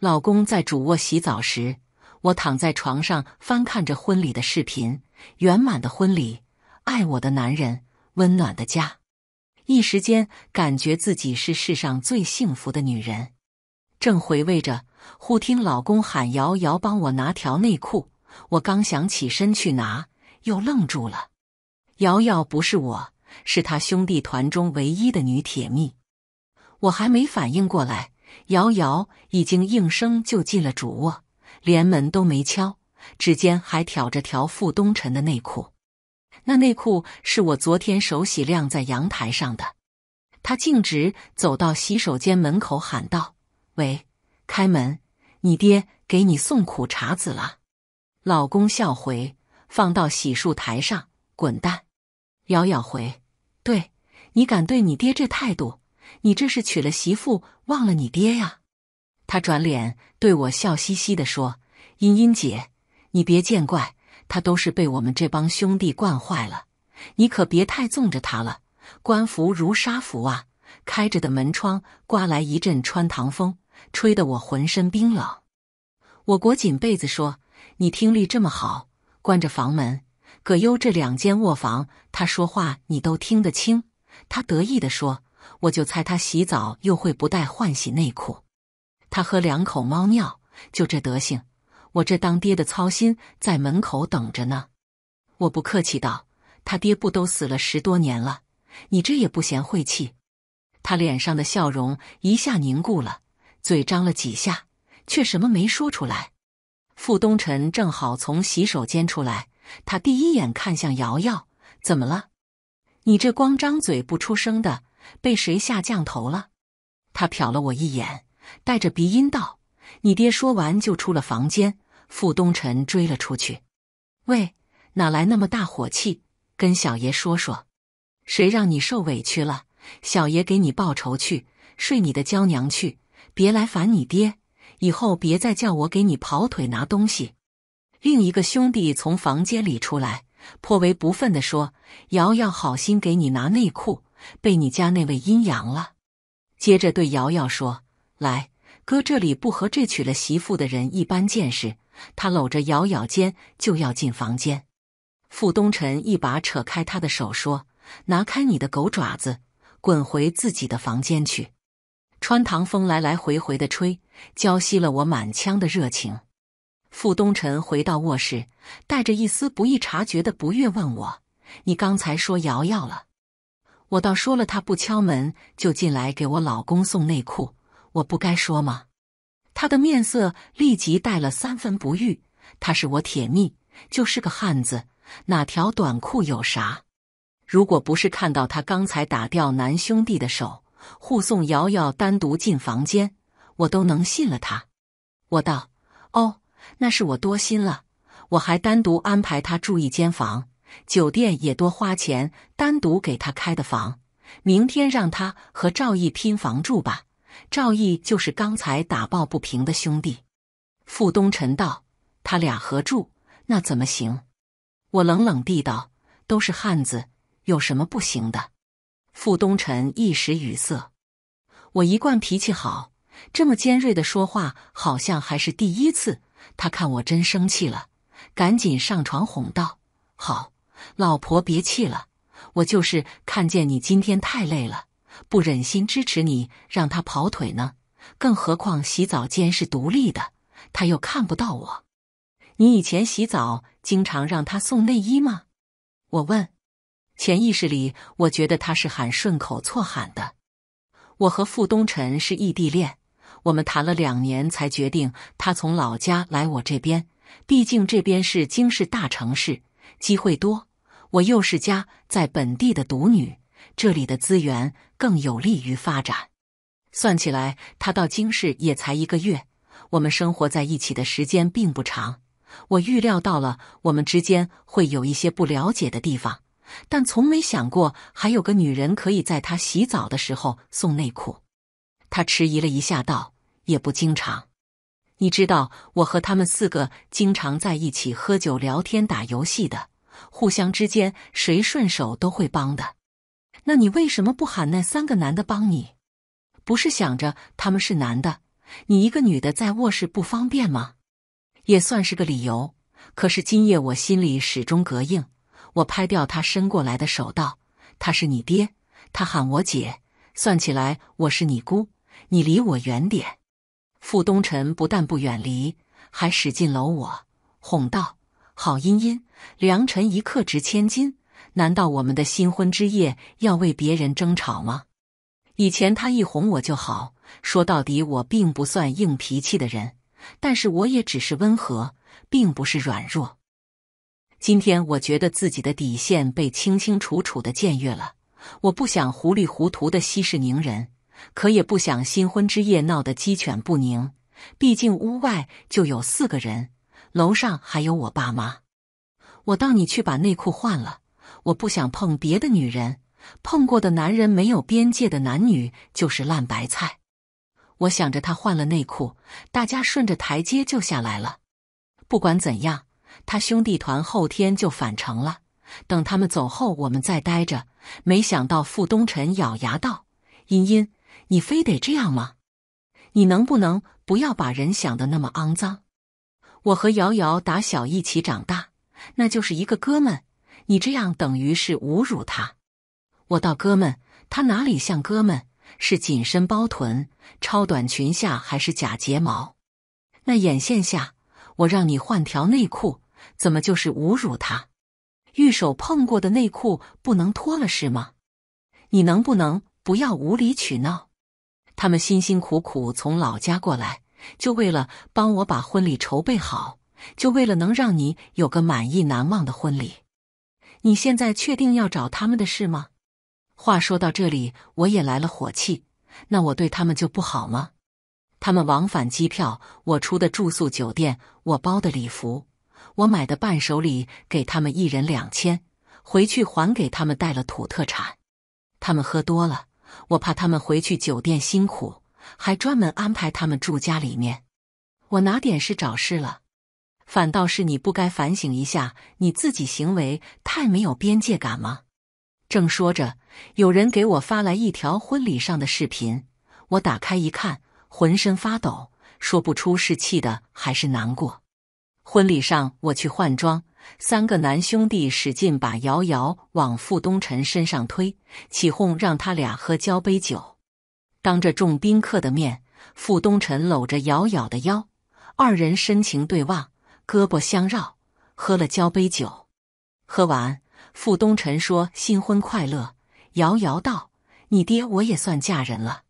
老公在主卧洗澡时，我躺在床上翻看着婚礼的视频，圆满的婚礼，爱我的男人，温暖的家。一时间，感觉自己是世上最幸福的女人。正回味着，忽听老公喊：“瑶瑶，帮我拿条内裤。”我刚想起身去拿，又愣住了。瑶瑶不是我。是他兄弟团中唯一的女铁蜜，我还没反应过来，瑶瑶已经应声就进了主卧，连门都没敲，指尖还挑着条傅东辰的内裤。那内裤是我昨天手洗晾在阳台上的。他径直走到洗手间门口喊道：“喂，开门，你爹给你送苦茶子了。”老公笑回：“放到洗漱台上，滚蛋。”瑶瑶回。对你敢对你爹这态度，你这是娶了媳妇忘了你爹呀！他转脸对我笑嘻嘻的说：“茵茵姐，你别见怪，他都是被我们这帮兄弟惯坏了，你可别太纵着他了。官服如纱服啊，开着的门窗刮来一阵穿堂风，吹得我浑身冰冷。我裹紧被子说：你听力这么好，关着房门。”葛优这两间卧房，他说话你都听得清。他得意的说：“我就猜他洗澡又会不带换洗内裤，他喝两口猫尿，就这德行，我这当爹的操心，在门口等着呢。”我不客气道：“他爹不都死了十多年了，你这也不嫌晦气。”他脸上的笑容一下凝固了，嘴张了几下，却什么没说出来。傅东辰正好从洗手间出来。他第一眼看向瑶瑶，怎么了？你这光张嘴不出声的，被谁下降头了？他瞟了我一眼，带着鼻音道：“你爹。”说完就出了房间。傅东辰追了出去。喂，哪来那么大火气？跟小爷说说，谁让你受委屈了？小爷给你报仇去，睡你的娇娘去，别来烦你爹。以后别再叫我给你跑腿拿东西。另一个兄弟从房间里出来，颇为不忿地说：“瑶瑶好心给你拿内裤，被你家那位阴阳了。”接着对瑶瑶说：“来，哥这里不和这娶了媳妇的人一般见识。”他搂着瑶瑶肩就要进房间，傅东辰一把扯开他的手说：“拿开你的狗爪子，滚回自己的房间去。”穿堂风来来回回的吹，浇熄了我满腔的热情。傅东辰回到卧室，带着一丝不易察觉的不悦问我：“你刚才说瑶瑶了？”我倒说了，他不敲门就进来给我老公送内裤，我不该说吗？他的面色立即带了三分不悦。他是我铁密，就是个汉子，哪条短裤有啥？如果不是看到他刚才打掉男兄弟的手，护送瑶瑶单独进房间，我都能信了他。我道：“哦。”那是我多心了，我还单独安排他住一间房，酒店也多花钱单独给他开的房。明天让他和赵毅拼房住吧，赵毅就是刚才打抱不平的兄弟。傅东辰道：“他俩合住那怎么行？”我冷冷地道：“都是汉子，有什么不行的？”傅东辰一时语塞。我一贯脾气好，这么尖锐的说话好像还是第一次。他看我真生气了，赶紧上床哄道：“好，老婆别气了，我就是看见你今天太累了，不忍心支持你让他跑腿呢。更何况洗澡间是独立的，他又看不到我。你以前洗澡经常让他送内衣吗？”我问。潜意识里，我觉得他是喊顺口错喊的。我和傅东辰是异地恋。我们谈了两年才决定他从老家来我这边，毕竟这边是京市大城市，机会多。我又是家在本地的独女，这里的资源更有利于发展。算起来，他到京市也才一个月，我们生活在一起的时间并不长。我预料到了我们之间会有一些不了解的地方，但从没想过还有个女人可以在他洗澡的时候送内裤。他迟疑了一下，道。也不经常，你知道我和他们四个经常在一起喝酒、聊天、打游戏的，互相之间谁顺手都会帮的。那你为什么不喊那三个男的帮你？不是想着他们是男的，你一个女的在卧室不方便吗？也算是个理由。可是今夜我心里始终膈应，我拍掉他伸过来的手，道：“他是你爹，他喊我姐，算起来我是你姑，你离我远点。”傅东辰不但不远离，还使劲搂我，哄道：“好，茵茵，良辰一刻值千金，难道我们的新婚之夜要为别人争吵吗？”以前他一哄我就好，说到底我并不算硬脾气的人，但是我也只是温和，并不是软弱。今天我觉得自己的底线被清清楚楚的僭越了，我不想糊里糊涂的息事宁人。可也不想新婚之夜闹得鸡犬不宁，毕竟屋外就有四个人，楼上还有我爸妈。我到你去把内裤换了，我不想碰别的女人，碰过的男人没有边界的男女就是烂白菜。我想着他换了内裤，大家顺着台阶就下来了。不管怎样，他兄弟团后天就返程了，等他们走后，我们再待着。没想到傅东辰咬牙道：“茵茵。”你非得这样吗？你能不能不要把人想的那么肮脏？我和瑶瑶打小一起长大，那就是一个哥们。你这样等于是侮辱他。我道哥们，他哪里像哥们？是紧身包臀超短裙下还是假睫毛？那眼线下，我让你换条内裤，怎么就是侮辱他？玉手碰过的内裤不能脱了是吗？你能不能？不要无理取闹，他们辛辛苦苦从老家过来，就为了帮我把婚礼筹备好，就为了能让你有个满意难忘的婚礼。你现在确定要找他们的事吗？话说到这里，我也来了火气。那我对他们就不好吗？他们往返机票我出的，住宿酒店我包的，礼服我买的，伴手礼给他们一人两千，回去还给他们带了土特产。他们喝多了。我怕他们回去酒店辛苦，还专门安排他们住家里面。我哪点是找事了？反倒是你不该反省一下你自己行为太没有边界感吗？正说着，有人给我发来一条婚礼上的视频，我打开一看，浑身发抖，说不出是气的还是难过。婚礼上我去换装。三个男兄弟使劲把瑶瑶往傅东辰身上推，起哄让他俩喝交杯酒。当着众宾客的面，傅东辰搂着瑶瑶的腰，二人深情对望，胳膊相绕，喝了交杯酒。喝完，傅东辰说：“新婚快乐。”瑶瑶道：“你爹，我也算嫁人了。”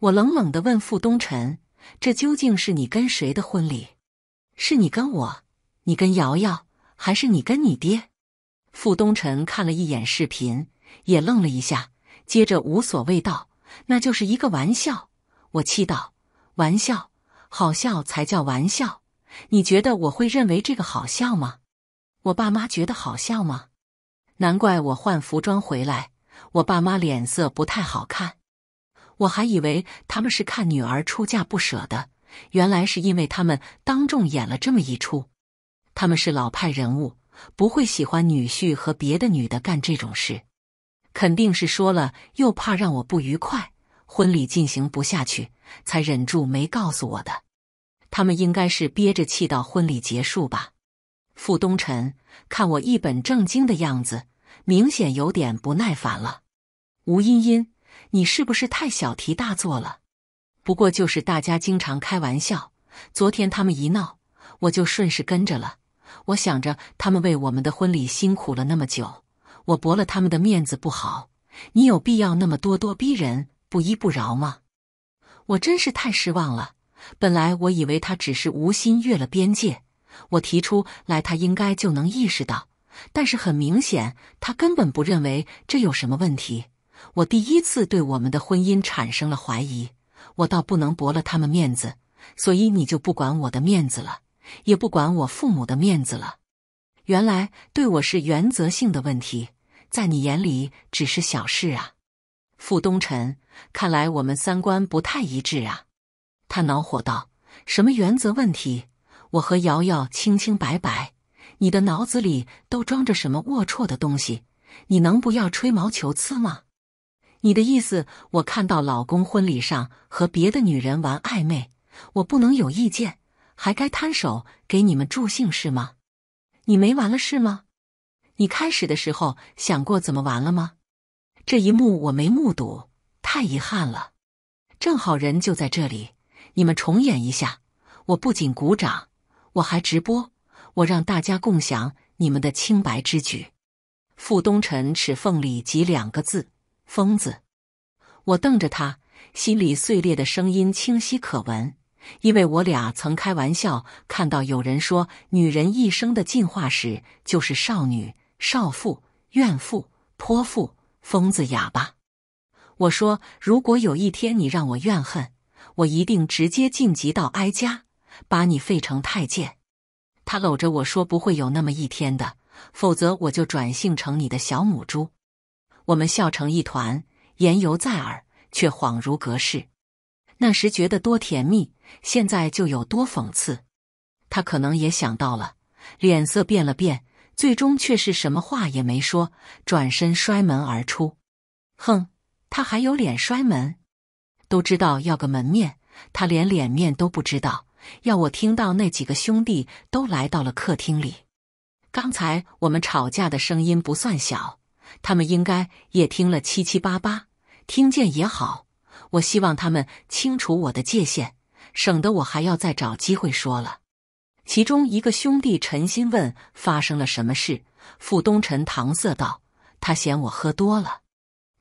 我冷冷的问傅东辰：“这究竟是你跟谁的婚礼？是你跟我，你跟瑶瑶？”还是你跟你爹？傅东辰看了一眼视频，也愣了一下，接着无所谓道：“那就是一个玩笑。”我气道：“玩笑，好笑才叫玩笑。你觉得我会认为这个好笑吗？我爸妈觉得好笑吗？难怪我换服装回来，我爸妈脸色不太好看。我还以为他们是看女儿出嫁不舍的，原来是因为他们当众演了这么一出。”他们是老派人物，不会喜欢女婿和别的女的干这种事，肯定是说了又怕让我不愉快，婚礼进行不下去，才忍住没告诉我的。他们应该是憋着气到婚礼结束吧。傅东辰看我一本正经的样子，明显有点不耐烦了。吴茵茵，你是不是太小题大做了？不过就是大家经常开玩笑，昨天他们一闹，我就顺势跟着了。我想着他们为我们的婚礼辛苦了那么久，我驳了他们的面子不好。你有必要那么咄咄逼人、不依不饶吗？我真是太失望了。本来我以为他只是无心越了边界，我提出来他应该就能意识到，但是很明显他根本不认为这有什么问题。我第一次对我们的婚姻产生了怀疑。我倒不能驳了他们面子，所以你就不管我的面子了。也不管我父母的面子了。原来对我是原则性的问题，在你眼里只是小事啊。傅东辰，看来我们三观不太一致啊。他恼火道：“什么原则问题？我和瑶瑶清清白白，你的脑子里都装着什么龌龊的东西？你能不要吹毛求疵吗？你的意思，我看到老公婚礼上和别的女人玩暧昧，我不能有意见？”还该摊手给你们助兴是吗？你没完了是吗？你开始的时候想过怎么玩了吗？这一幕我没目睹，太遗憾了。正好人就在这里，你们重演一下。我不仅鼓掌，我还直播，我让大家共享你们的清白之举。傅东辰齿缝里挤两个字：“疯子。”我瞪着他，心里碎裂的声音清晰可闻。因为我俩曾开玩笑，看到有人说女人一生的进化史就是少女、少妇、怨妇、泼妇、疯子、哑巴。我说，如果有一天你让我怨恨，我一定直接晋级到哀家，把你废成太监。他搂着我说：“不会有那么一天的，否则我就转性成你的小母猪。”我们笑成一团，言犹在耳，却恍如隔世。那时觉得多甜蜜，现在就有多讽刺。他可能也想到了，脸色变了变，最终却是什么话也没说，转身摔门而出。哼，他还有脸摔门？都知道要个门面，他连脸面都不知道。要我听到那几个兄弟都来到了客厅里，刚才我们吵架的声音不算小，他们应该也听了七七八八。听见也好。我希望他们清楚我的界限，省得我还要再找机会说了。其中一个兄弟陈心问发生了什么事，傅东辰搪塞道：“他嫌我喝多了。”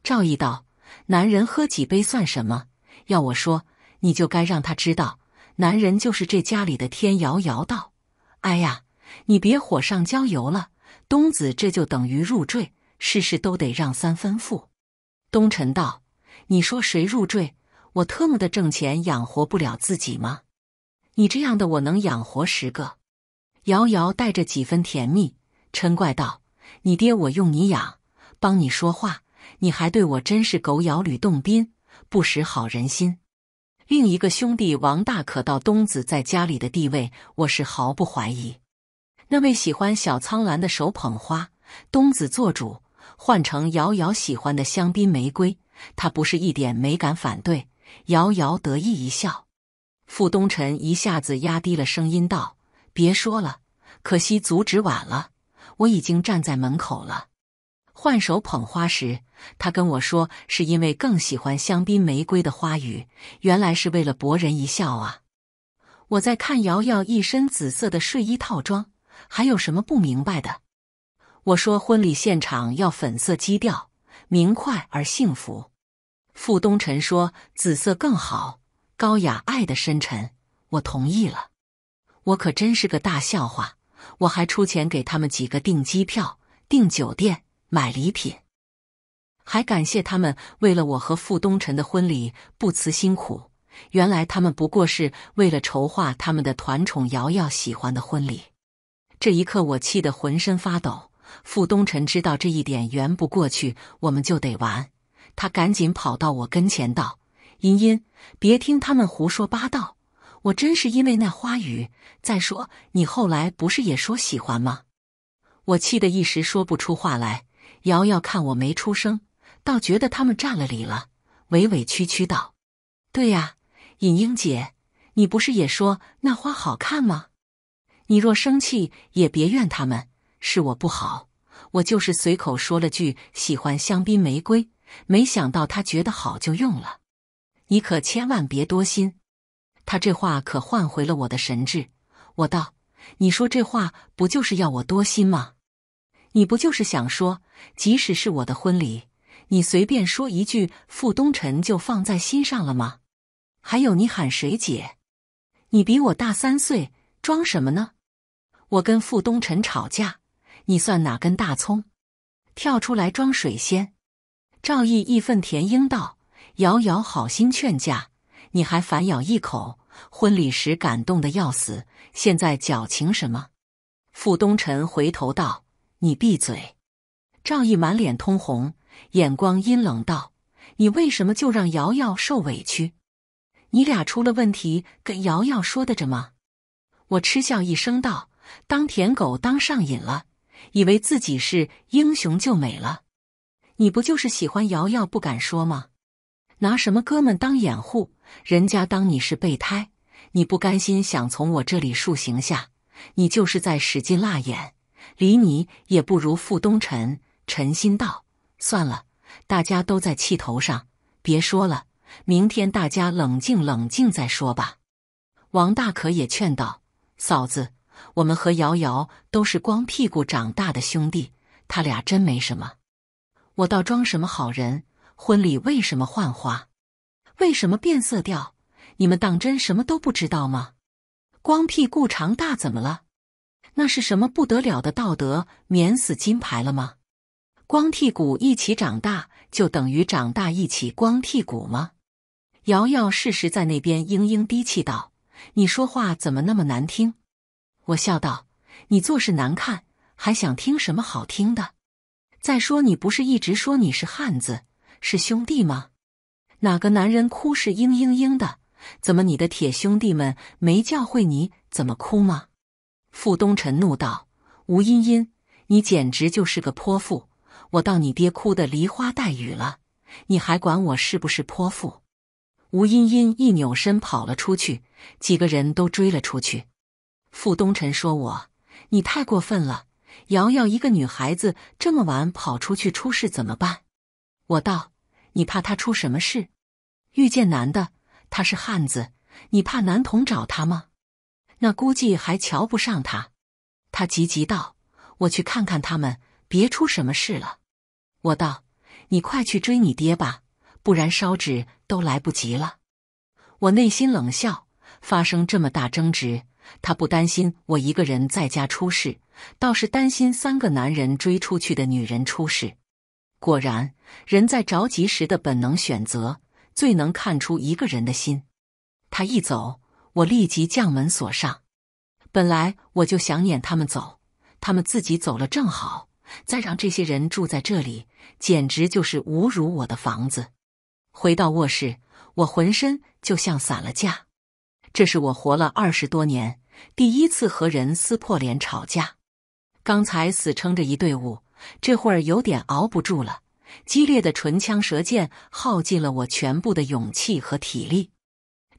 赵毅道：“男人喝几杯算什么？要我说，你就该让他知道，男人就是这家里的天。”摇摇道：“哎呀，你别火上浇油了，东子这就等于入赘，事事都得让三分。”富。东辰道。你说谁入赘？我特么的挣钱养活不了自己吗？你这样的我能养活十个。瑶瑶带着几分甜蜜，嗔怪道：“你爹我用你养，帮你说话，你还对我真是狗咬吕洞宾，不识好人心。”另一个兄弟王大可到东子在家里的地位，我是毫不怀疑。那位喜欢小苍兰的手捧花，东子做主换成瑶瑶喜欢的香槟玫瑰。他不是一点没敢反对，瑶瑶得意一笑。傅东辰一下子压低了声音道：“别说了，可惜阻止晚了，我已经站在门口了。”换手捧花时，他跟我说是因为更喜欢香槟玫瑰的花语，原来是为了博人一笑啊！我在看瑶瑶一身紫色的睡衣套装，还有什么不明白的？我说婚礼现场要粉色基调。明快而幸福，傅东辰说：“紫色更好，高雅，爱的深沉。”我同意了。我可真是个大笑话！我还出钱给他们几个订机票、订酒店、买礼品，还感谢他们为了我和傅东辰的婚礼不辞辛苦。原来他们不过是为了筹划他们的团宠瑶瑶喜欢的婚礼。这一刻，我气得浑身发抖。傅东辰知道这一点圆不过去，我们就得完。他赶紧跑到我跟前，道：“茵茵，别听他们胡说八道，我真是因为那花语。再说你后来不是也说喜欢吗？”我气得一时说不出话来。瑶瑶看我没出声，倒觉得他们占了理了，委委屈屈道：“对呀，尹英姐，你不是也说那花好看吗？你若生气，也别怨他们。”是我不好，我就是随口说了句喜欢香槟玫瑰，没想到他觉得好就用了。你可千万别多心，他这话可唤回了我的神智。我道：“你说这话不就是要我多心吗？你不就是想说，即使是我的婚礼，你随便说一句傅东辰就放在心上了吗？还有你喊谁姐？你比我大三岁，装什么呢？我跟傅东辰吵架。”你算哪根大葱？跳出来装水仙！赵毅义愤填膺道：“瑶瑶好心劝架，你还反咬一口。婚礼时感动的要死，现在矫情什么？”傅东辰回头道：“你闭嘴！”赵毅满脸通红，眼光阴冷道：“你为什么就让瑶瑶受委屈？你俩出了问题，跟瑶瑶说的着吗？”我嗤笑一声道：“当舔狗当上瘾了。”以为自己是英雄救美了？你不就是喜欢瑶瑶不敢说吗？拿什么哥们当掩护？人家当你是备胎，你不甘心想从我这里树形下，你就是在使劲辣眼，离你也不如傅东辰。陈心道，算了，大家都在气头上，别说了，明天大家冷静冷静再说吧。王大可也劝道：“嫂子。”我们和瑶瑶都是光屁股长大的兄弟，他俩真没什么。我倒装什么好人？婚礼为什么换花？为什么变色调？你们当真什么都不知道吗？光屁股长大怎么了？那是什么不得了的道德免死金牌了吗？光屁股一起长大就等于长大一起光屁股吗？瑶瑶适时在那边嘤嘤低气道：“你说话怎么那么难听？”我笑道：“你做事难看，还想听什么好听的？再说你不是一直说你是汉子，是兄弟吗？哪个男人哭是嘤嘤嘤的？怎么你的铁兄弟们没教会你怎么哭吗？”傅东辰怒道：“吴茵茵，你简直就是个泼妇！我到你爹哭的梨花带雨了，你还管我是不是泼妇？”吴茵茵一扭身跑了出去，几个人都追了出去。傅东辰说：“我，你太过分了！瑶瑶一个女孩子，这么晚跑出去出事怎么办？”我道：“你怕她出什么事？遇见男的，他是汉子，你怕男童找他吗？那估计还瞧不上他。”他急急道：“我去看看他们，别出什么事了。”我道：“你快去追你爹吧，不然烧纸都来不及了。”我内心冷笑，发生这么大争执。他不担心我一个人在家出事，倒是担心三个男人追出去的女人出事。果然，人在着急时的本能选择，最能看出一个人的心。他一走，我立即将门锁上。本来我就想撵他们走，他们自己走了正好，再让这些人住在这里，简直就是侮辱我的房子。回到卧室，我浑身就像散了架。这是我活了二十多年第一次和人撕破脸吵架，刚才死撑着一队伍，这会儿有点熬不住了。激烈的唇枪舌剑耗尽了我全部的勇气和体力。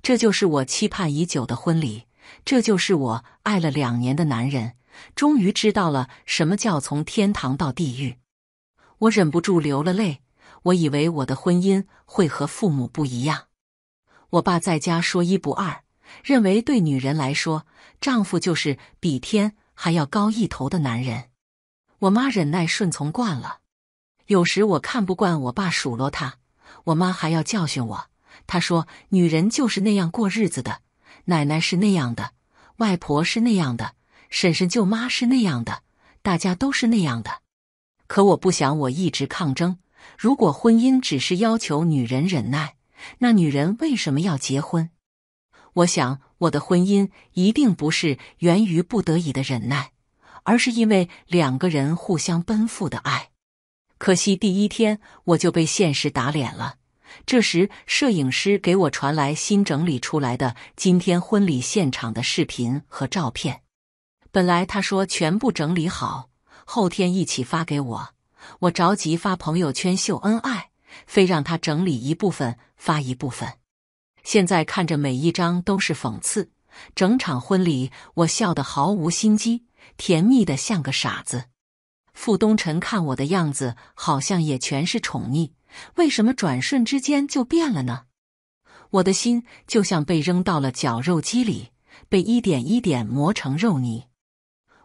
这就是我期盼已久的婚礼，这就是我爱了两年的男人，终于知道了什么叫从天堂到地狱。我忍不住流了泪。我以为我的婚姻会和父母不一样，我爸在家说一不二。认为对女人来说，丈夫就是比天还要高一头的男人。我妈忍耐顺从惯了，有时我看不惯我爸数落她，我妈还要教训我。她说：“女人就是那样过日子的，奶奶是那样的，外婆是那样的，婶婶舅妈是那样的，大家都是那样的。”可我不想我一直抗争。如果婚姻只是要求女人忍耐，那女人为什么要结婚？我想，我的婚姻一定不是源于不得已的忍耐，而是因为两个人互相奔赴的爱。可惜第一天我就被现实打脸了。这时，摄影师给我传来新整理出来的今天婚礼现场的视频和照片。本来他说全部整理好后天一起发给我，我着急发朋友圈秀恩爱，非让他整理一部分发一部分。现在看着每一张都是讽刺，整场婚礼我笑得毫无心机，甜蜜的像个傻子。傅东辰看我的样子，好像也全是宠溺，为什么转瞬之间就变了呢？我的心就像被扔到了绞肉机里，被一点一点磨成肉泥。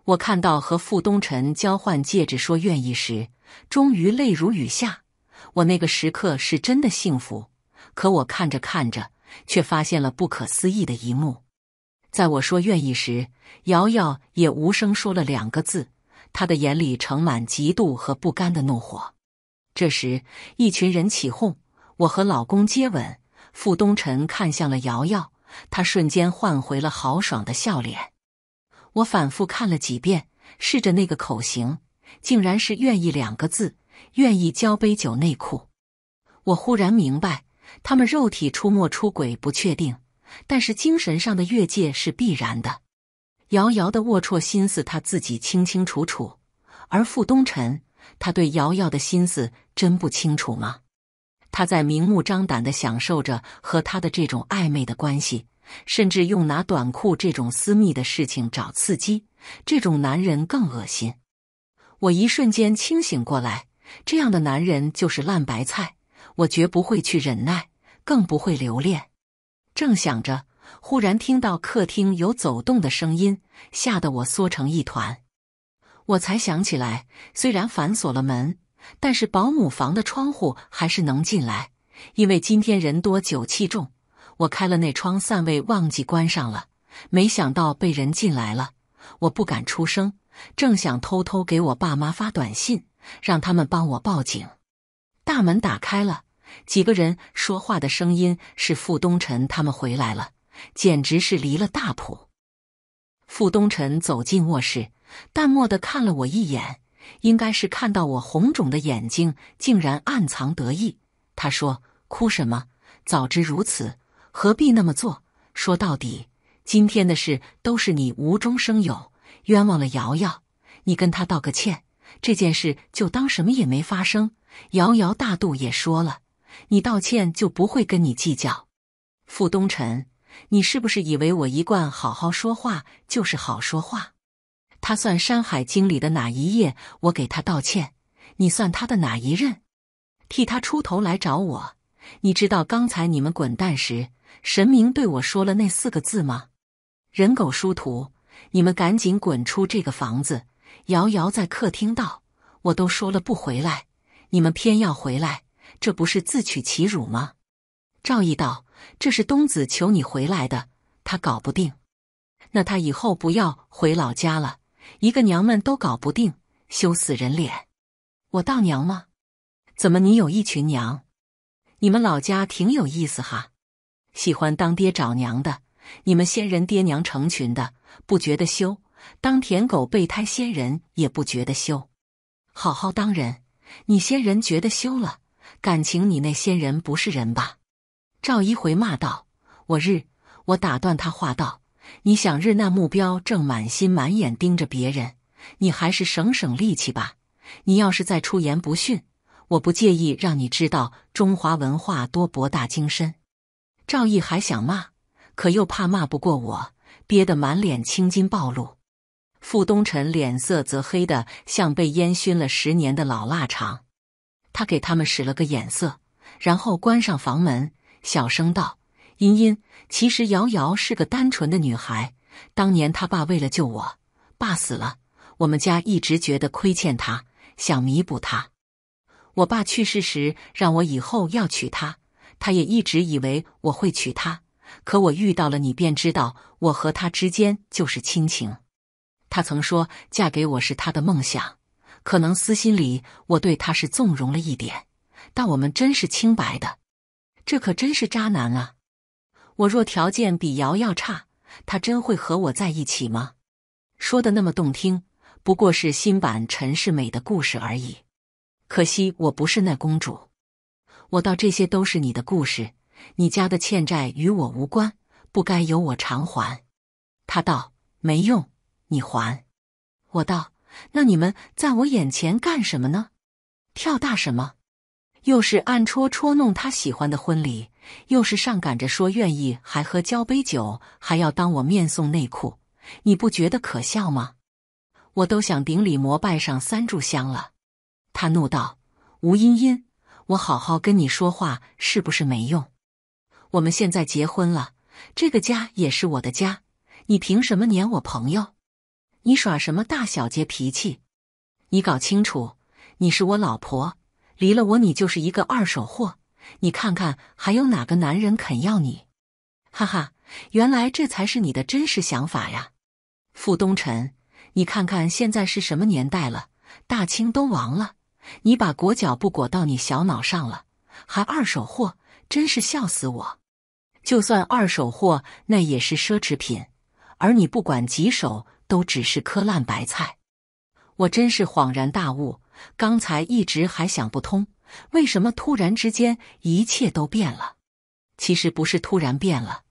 我看到和傅东辰交换戒指说愿意时，终于泪如雨下。我那个时刻是真的幸福，可我看着看着。却发现了不可思议的一幕，在我说愿意时，瑶瑶也无声说了两个字，她的眼里盛满嫉妒和不甘的怒火。这时，一群人起哄，我和老公接吻。傅东辰看向了瑶瑶，他瞬间换回了豪爽的笑脸。我反复看了几遍，试着那个口型，竟然是“愿意”两个字，“愿意交杯酒内裤”。我忽然明白。他们肉体出没出轨不确定，但是精神上的越界是必然的。瑶瑶的龌龊心思他自己清清楚楚，而傅东辰，他对瑶瑶的心思真不清楚吗？他在明目张胆的享受着和他的这种暧昧的关系，甚至用拿短裤这种私密的事情找刺激，这种男人更恶心。我一瞬间清醒过来，这样的男人就是烂白菜。我绝不会去忍耐，更不会留恋。正想着，忽然听到客厅有走动的声音，吓得我缩成一团。我才想起来，虽然反锁了门，但是保姆房的窗户还是能进来，因为今天人多酒气重，我开了那窗散味，忘记关上了。没想到被人进来了，我不敢出声，正想偷偷给我爸妈发短信，让他们帮我报警。大门打开了。几个人说话的声音是傅东辰他们回来了，简直是离了大谱。傅东辰走进卧室，淡漠的看了我一眼，应该是看到我红肿的眼睛，竟然暗藏得意。他说：“哭什么？早知如此，何必那么做？说到底，今天的事都是你无中生有，冤枉了瑶瑶。你跟他道个歉，这件事就当什么也没发生。瑶瑶大度也说了。”你道歉就不会跟你计较，傅东辰，你是不是以为我一贯好好说话就是好说话？他算《山海经》里的哪一页？我给他道歉，你算他的哪一任？替他出头来找我？你知道刚才你们滚蛋时，神明对我说了那四个字吗？人狗殊途，你们赶紧滚出这个房子！瑶瑶在客厅道：“我都说了不回来，你们偏要回来。”这不是自取其辱吗？赵毅道：“这是冬子求你回来的，他搞不定。那他以后不要回老家了，一个娘们都搞不定，羞死人脸！我当娘吗？怎么你有一群娘？你们老家挺有意思哈，喜欢当爹找娘的，你们仙人爹娘成群的，不觉得羞？当舔狗备胎仙人也不觉得羞？好好当人，你仙人觉得羞了。”感情你那仙人不是人吧？赵一回骂道：“我日！”我打断他话道：“你想日那目标正满心满眼盯着别人，你还是省省力气吧。你要是再出言不逊，我不介意让你知道中华文化多博大精深。”赵毅还想骂，可又怕骂不过我，憋得满脸青筋暴露。傅东辰脸色则黑的像被烟熏了十年的老腊肠。他给他们使了个眼色，然后关上房门，小声道：“茵茵，其实瑶瑶是个单纯的女孩。当年他爸为了救我，爸死了，我们家一直觉得亏欠她，想弥补她。我爸去世时，让我以后要娶她，她也一直以为我会娶她。可我遇到了你，便知道我和她之间就是亲情。他曾说，嫁给我是他的梦想。”可能私心里我对他是纵容了一点，但我们真是清白的，这可真是渣男啊！我若条件比瑶瑶差，他真会和我在一起吗？说的那么动听，不过是新版陈世美的故事而已。可惜我不是那公主。我道：这些都是你的故事，你家的欠债与我无关，不该由我偿还。他道：没用，你还。我道。那你们在我眼前干什么呢？跳大什么？又是暗戳戳弄他喜欢的婚礼，又是上赶着说愿意，还喝交杯酒，还要当我面送内裤，你不觉得可笑吗？我都想顶礼膜拜上三炷香了。他怒道：“吴茵茵，我好好跟你说话是不是没用？我们现在结婚了，这个家也是我的家，你凭什么撵我朋友？”你耍什么大小姐脾气？你搞清楚，你是我老婆，离了我你就是一个二手货。你看看，还有哪个男人肯要你？哈哈，原来这才是你的真实想法呀，傅东辰！你看看现在是什么年代了，大清都亡了，你把裹脚布裹到你小脑上了，还二手货，真是笑死我！就算二手货，那也是奢侈品，而你不管几手。都只是颗烂白菜，我真是恍然大悟。刚才一直还想不通，为什么突然之间一切都变了？其实不是突然变了，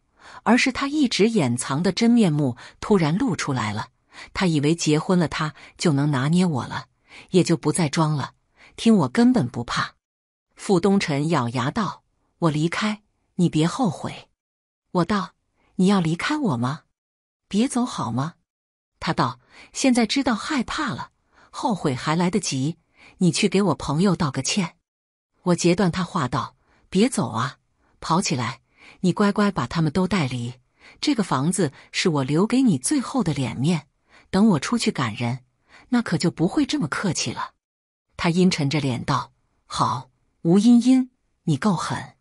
而是他一直掩藏的真面目突然露出来了。他以为结婚了，他就能拿捏我了，也就不再装了。听我根本不怕。傅东辰咬牙道：“我离开，你别后悔。”我道：“你要离开我吗？别走好吗？”他道：“现在知道害怕了，后悔还来得及。你去给我朋友道个歉。”我截断他话道：“别走啊，跑起来！你乖乖把他们都带离这个房子，是我留给你最后的脸面。等我出去赶人，那可就不会这么客气了。”他阴沉着脸道：“好，吴茵茵，你够狠。”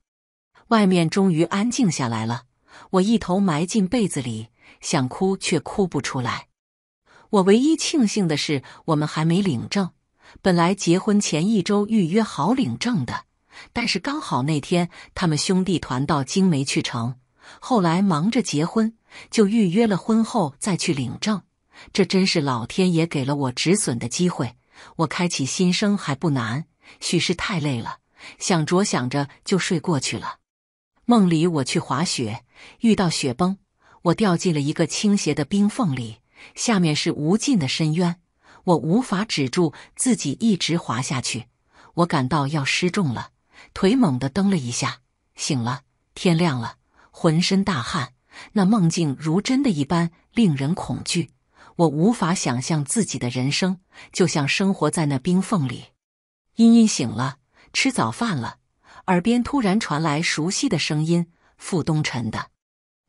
外面终于安静下来了，我一头埋进被子里，想哭却哭不出来。我唯一庆幸的是，我们还没领证。本来结婚前一周预约好领证的，但是刚好那天他们兄弟团到京没去成，后来忙着结婚，就预约了婚后再去领证。这真是老天爷给了我止损的机会。我开启新生还不难，许是太累了，想着想着就睡过去了。梦里我去滑雪，遇到雪崩，我掉进了一个倾斜的冰缝里。下面是无尽的深渊，我无法止住自己，一直滑下去。我感到要失重了，腿猛地蹬了一下，醒了，天亮了，浑身大汗。那梦境如真的一般，令人恐惧。我无法想象自己的人生，就像生活在那冰缝里。茵茵醒了，吃早饭了，耳边突然传来熟悉的声音，傅东辰的，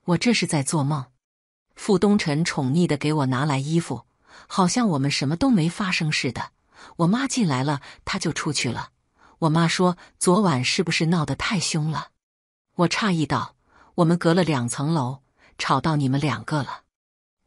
我这是在做梦。傅东辰宠溺的给我拿来衣服，好像我们什么都没发生似的。我妈进来了，他就出去了。我妈说：“昨晚是不是闹得太凶了？”我诧异道：“我们隔了两层楼，吵到你们两个了。”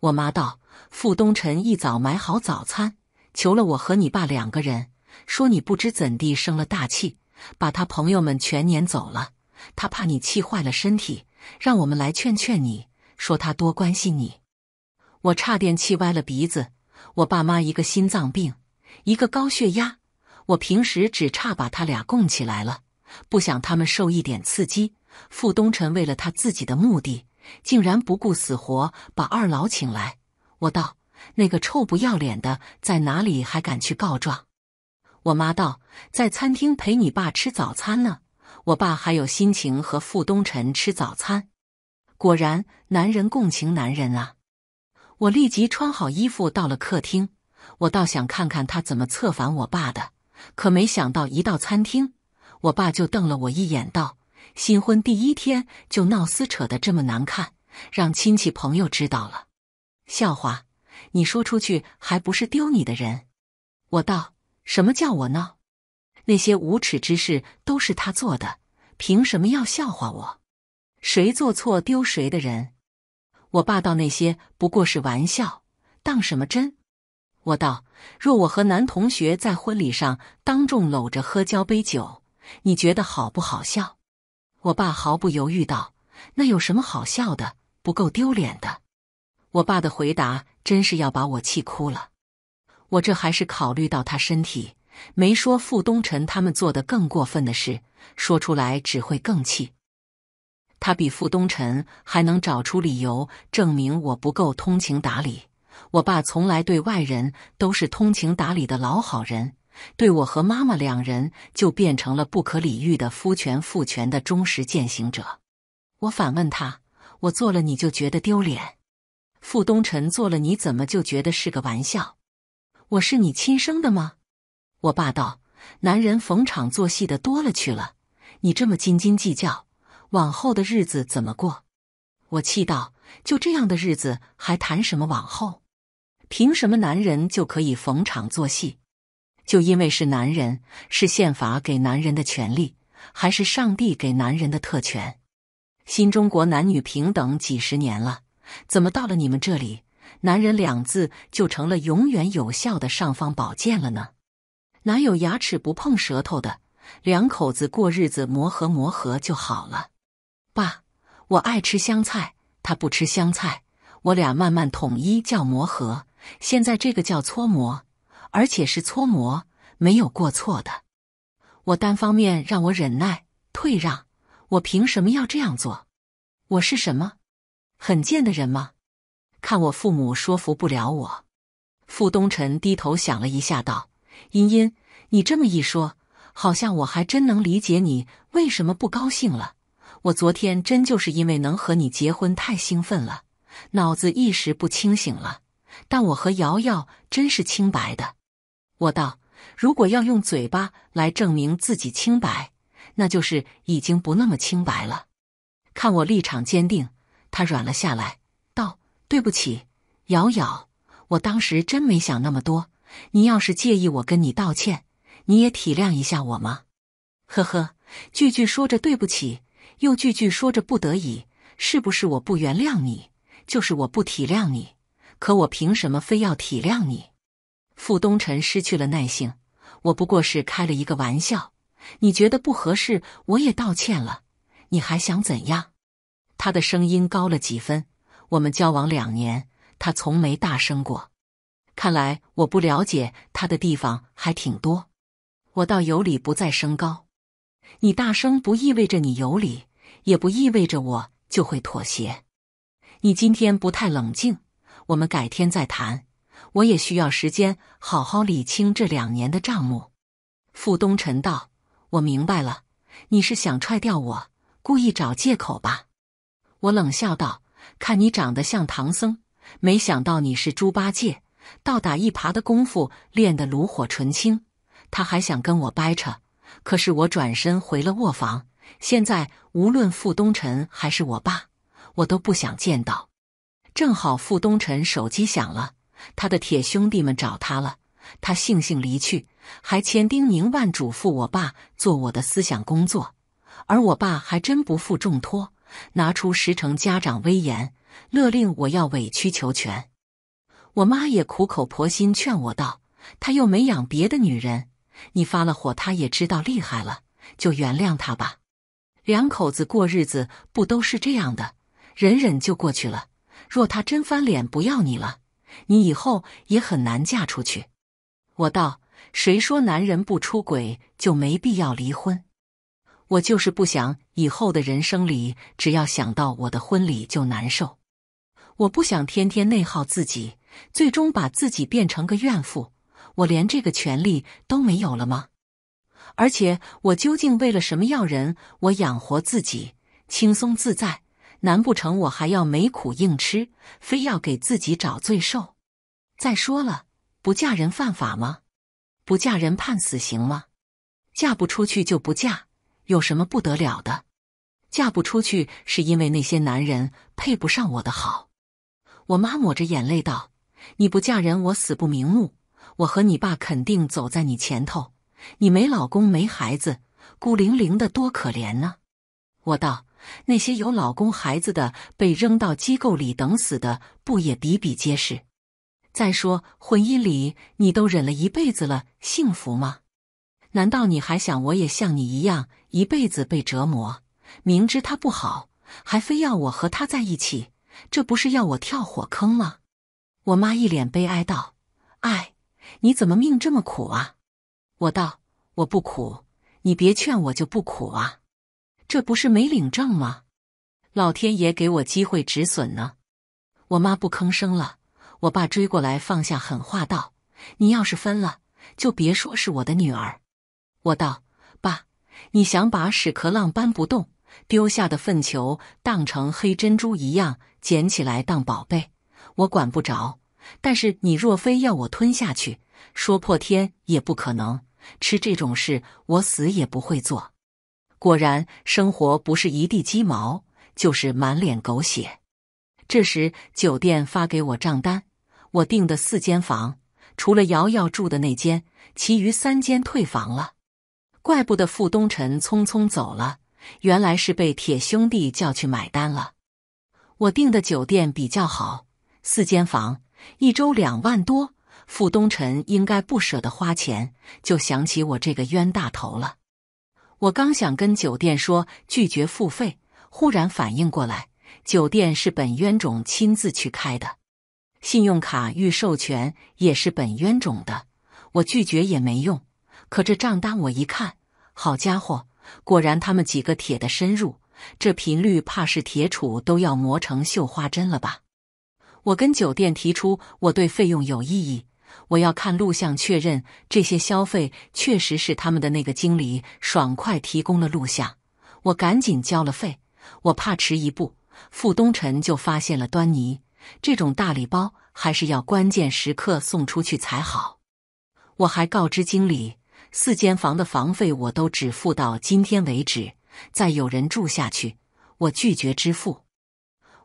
我妈道：“傅东辰一早买好早餐，求了我和你爸两个人，说你不知怎地生了大气，把他朋友们全撵走了。他怕你气坏了身体，让我们来劝劝你。”说他多关心你，我差点气歪了鼻子。我爸妈一个心脏病，一个高血压，我平时只差把他俩供起来了，不想他们受一点刺激。傅东辰为了他自己的目的，竟然不顾死活把二老请来。我道：“那个臭不要脸的在哪里？还敢去告状？”我妈道：“在餐厅陪你爸吃早餐呢。”我爸还有心情和傅东辰吃早餐。果然，男人共情男人啊！我立即穿好衣服到了客厅。我倒想看看他怎么策反我爸的，可没想到一到餐厅，我爸就瞪了我一眼，道：“新婚第一天就闹撕扯的这么难看，让亲戚朋友知道了，笑话！你说出去还不是丢你的人？”我道：“什么叫我闹？那些无耻之事都是他做的，凭什么要笑话我？”谁做错丢谁的人，我爸道：“那些不过是玩笑，当什么真？”我道：“若我和男同学在婚礼上当众搂着喝交杯酒，你觉得好不好笑？”我爸毫不犹豫道：“那有什么好笑的？不够丢脸的。”我爸的回答真是要把我气哭了。我这还是考虑到他身体，没说傅东辰他们做的更过分的事，说出来只会更气。他比傅东辰还能找出理由证明我不够通情达理。我爸从来对外人都是通情达理的老好人，对我和妈妈两人就变成了不可理喻的夫权父权的忠实践行者。我反问他：“我做了你就觉得丢脸，傅东辰做了你怎么就觉得是个玩笑？我是你亲生的吗？”我爸道：“男人逢场作戏的多了去了，你这么斤斤计较。”往后的日子怎么过？我气道：“就这样的日子还谈什么往后？凭什么男人就可以逢场作戏？就因为是男人，是宪法给男人的权利，还是上帝给男人的特权？新中国男女平等几十年了，怎么到了你们这里，男人两字就成了永远有效的尚方宝剑了呢？哪有牙齿不碰舌头的？两口子过日子磨合磨合就好了。”爸，我爱吃香菜，他不吃香菜，我俩慢慢统一叫磨合。现在这个叫搓磨，而且是搓磨，没有过错的。我单方面让我忍耐退让，我凭什么要这样做？我是什么很贱的人吗？看我父母说服不了我，傅东辰低头想了一下，道：“茵茵，你这么一说，好像我还真能理解你为什么不高兴了。”我昨天真就是因为能和你结婚太兴奋了，脑子一时不清醒了。但我和瑶瑶真是清白的。我道，如果要用嘴巴来证明自己清白，那就是已经不那么清白了。看我立场坚定，他软了下来，道：“对不起，瑶瑶，我当时真没想那么多。你要是介意，我跟你道歉，你也体谅一下我吗？”呵呵，句句说着对不起。又句句说着不得已，是不是我不原谅你，就是我不体谅你？可我凭什么非要体谅你？傅东辰失去了耐性，我不过是开了一个玩笑，你觉得不合适，我也道歉了，你还想怎样？他的声音高了几分。我们交往两年，他从没大声过，看来我不了解他的地方还挺多。我倒有理，不再升高。你大声不意味着你有理，也不意味着我就会妥协。你今天不太冷静，我们改天再谈。我也需要时间好好理清这两年的账目。傅东辰道：“我明白了，你是想踹掉我，故意找借口吧？”我冷笑道：“看你长得像唐僧，没想到你是猪八戒，倒打一耙的功夫练得炉火纯青。他还想跟我掰扯。”可是我转身回了卧房，现在无论傅东辰还是我爸，我都不想见到。正好傅东辰手机响了，他的铁兄弟们找他了，他悻悻离去，还千叮咛万嘱咐我爸做我的思想工作。而我爸还真不负重托，拿出十成家长威严，勒令我要委曲求全。我妈也苦口婆心劝我道：“他又没养别的女人。”你发了火，他也知道厉害了，就原谅他吧。两口子过日子不都是这样的？忍忍就过去了。若他真翻脸不要你了，你以后也很难嫁出去。我道：谁说男人不出轨就没必要离婚？我就是不想以后的人生里，只要想到我的婚礼就难受。我不想天天内耗自己，最终把自己变成个怨妇。我连这个权利都没有了吗？而且我究竟为了什么要人？我养活自己，轻松自在，难不成我还要没苦硬吃，非要给自己找罪受？再说了，不嫁人犯法吗？不嫁人判死刑吗？嫁不出去就不嫁，有什么不得了的？嫁不出去是因为那些男人配不上我的好。我妈抹着眼泪道：“你不嫁人，我死不瞑目。”我和你爸肯定走在你前头，你没老公没孩子，孤零零的多可怜呢。我道那些有老公孩子的被扔到机构里等死的，不也比比皆是？再说婚姻里你都忍了一辈子了，幸福吗？难道你还想我也像你一样一辈子被折磨？明知他不好，还非要我和他在一起，这不是要我跳火坑吗？我妈一脸悲哀道：“哎。”你怎么命这么苦啊？我道我不苦，你别劝我就不苦啊。这不是没领证吗？老天爷给我机会止损呢。我妈不吭声了，我爸追过来放下狠话道：“你要是分了，就别说是我的女儿。”我道：“爸，你想把屎壳郎搬不动，丢下的粪球当成黑珍珠一样捡起来当宝贝，我管不着。”但是你若非要我吞下去，说破天也不可能吃这种事，我死也不会做。果然，生活不是一地鸡毛，就是满脸狗血。这时，酒店发给我账单，我订的四间房，除了瑶瑶住的那间，其余三间退房了。怪不得傅东辰匆匆走了，原来是被铁兄弟叫去买单了。我订的酒店比较好，四间房。一周两万多，傅东辰应该不舍得花钱，就想起我这个冤大头了。我刚想跟酒店说拒绝付费，忽然反应过来，酒店是本冤种亲自去开的，信用卡预授权也是本冤种的，我拒绝也没用。可这账单我一看，好家伙，果然他们几个铁的深入，这频率怕是铁杵都要磨成绣花针了吧。我跟酒店提出我对费用有异议，我要看录像确认这些消费确实是他们的。那个经理爽快提供了录像，我赶紧交了费。我怕迟一步，傅东辰就发现了端倪。这种大礼包还是要关键时刻送出去才好。我还告知经理，四间房的房费我都只付到今天为止，再有人住下去，我拒绝支付。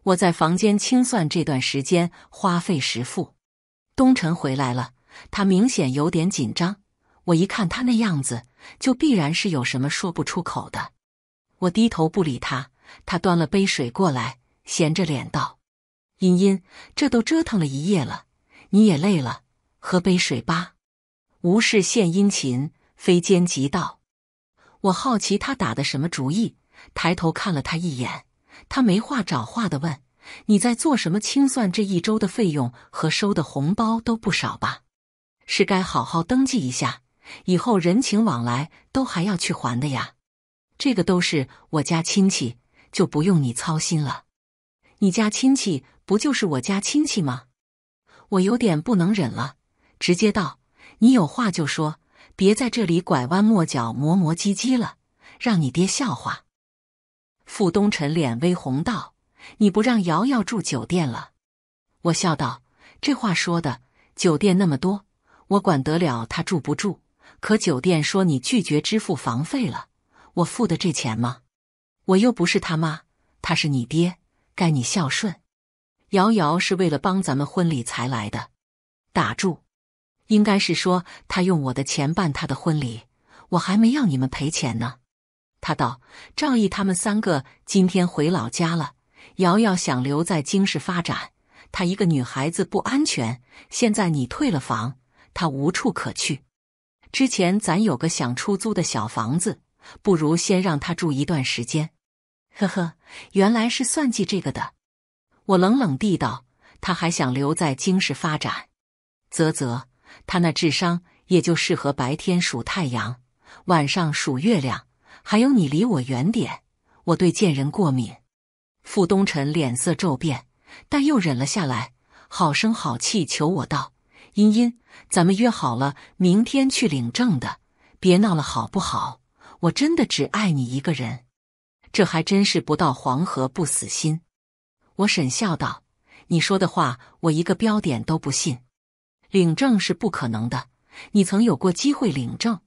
我在房间清算这段时间花费时付。东辰回来了，他明显有点紧张。我一看他那样子，就必然是有什么说不出口的。我低头不理他，他端了杯水过来，闲着脸道：“茵茵，这都折腾了一夜了，你也累了，喝杯水吧。”无事献殷勤，非奸即盗。我好奇他打的什么主意，抬头看了他一眼。他没话找话的问：“你在做什么清算？这一周的费用和收的红包都不少吧？是该好好登记一下，以后人情往来都还要去还的呀。这个都是我家亲戚，就不用你操心了。你家亲戚不就是我家亲戚吗？我有点不能忍了，直接道：你有话就说，别在这里拐弯抹角磨磨唧唧了，让你爹笑话。”傅东辰脸微红道：“你不让瑶瑶住酒店了？”我笑道：“这话说的，酒店那么多，我管得了他住不住？可酒店说你拒绝支付房费了，我付的这钱吗？我又不是他妈，他是你爹，该你孝顺。瑶瑶是为了帮咱们婚礼才来的。打住，应该是说他用我的钱办他的婚礼，我还没要你们赔钱呢。”他道：“赵毅他们三个今天回老家了。瑶瑶想留在京市发展，她一个女孩子不安全。现在你退了房，她无处可去。之前咱有个想出租的小房子，不如先让她住一段时间。”呵呵，原来是算计这个的。我冷冷地道：“他还想留在京市发展？啧啧，他那智商也就适合白天数太阳，晚上数月亮。”还有你离我远点，我对贱人过敏。傅东辰脸色骤变，但又忍了下来，好声好气求我道：“茵茵，咱们约好了，明天去领证的，别闹了，好不好？我真的只爱你一个人。这还真是不到黄河不死心。”我沈笑道：“你说的话，我一个标点都不信。领证是不可能的，你曾有过机会领证。”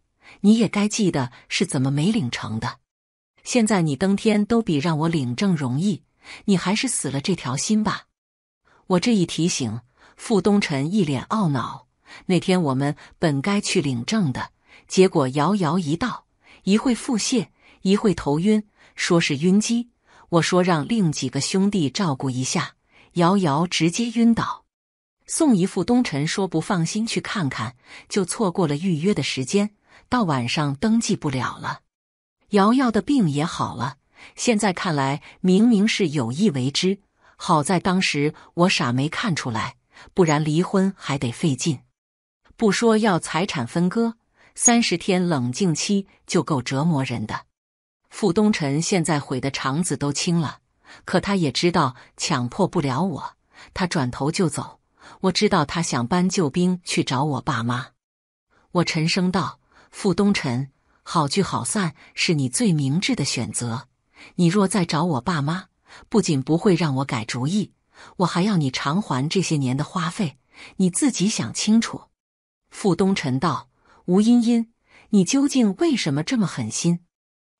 你也该记得是怎么没领成的。现在你登天都比让我领证容易，你还是死了这条心吧。我这一提醒，傅东辰一脸懊恼。那天我们本该去领证的，结果瑶瑶一到，一会腹泻，一会头晕，说是晕机。我说让另几个兄弟照顾一下，瑶瑶直接晕倒。送一副东辰说不放心去看看，就错过了预约的时间。到晚上登记不了了，瑶瑶的病也好了。现在看来，明明是有意为之。好在当时我傻，没看出来，不然离婚还得费劲。不说要财产分割，三十天冷静期就够折磨人的。傅东辰现在悔的肠子都青了，可他也知道强迫不了我，他转头就走。我知道他想搬救兵去找我爸妈。我沉声道。傅东辰，好聚好散是你最明智的选择。你若再找我爸妈，不仅不会让我改主意，我还要你偿还这些年的花费。你自己想清楚。傅东辰道：“吴茵茵，你究竟为什么这么狠心？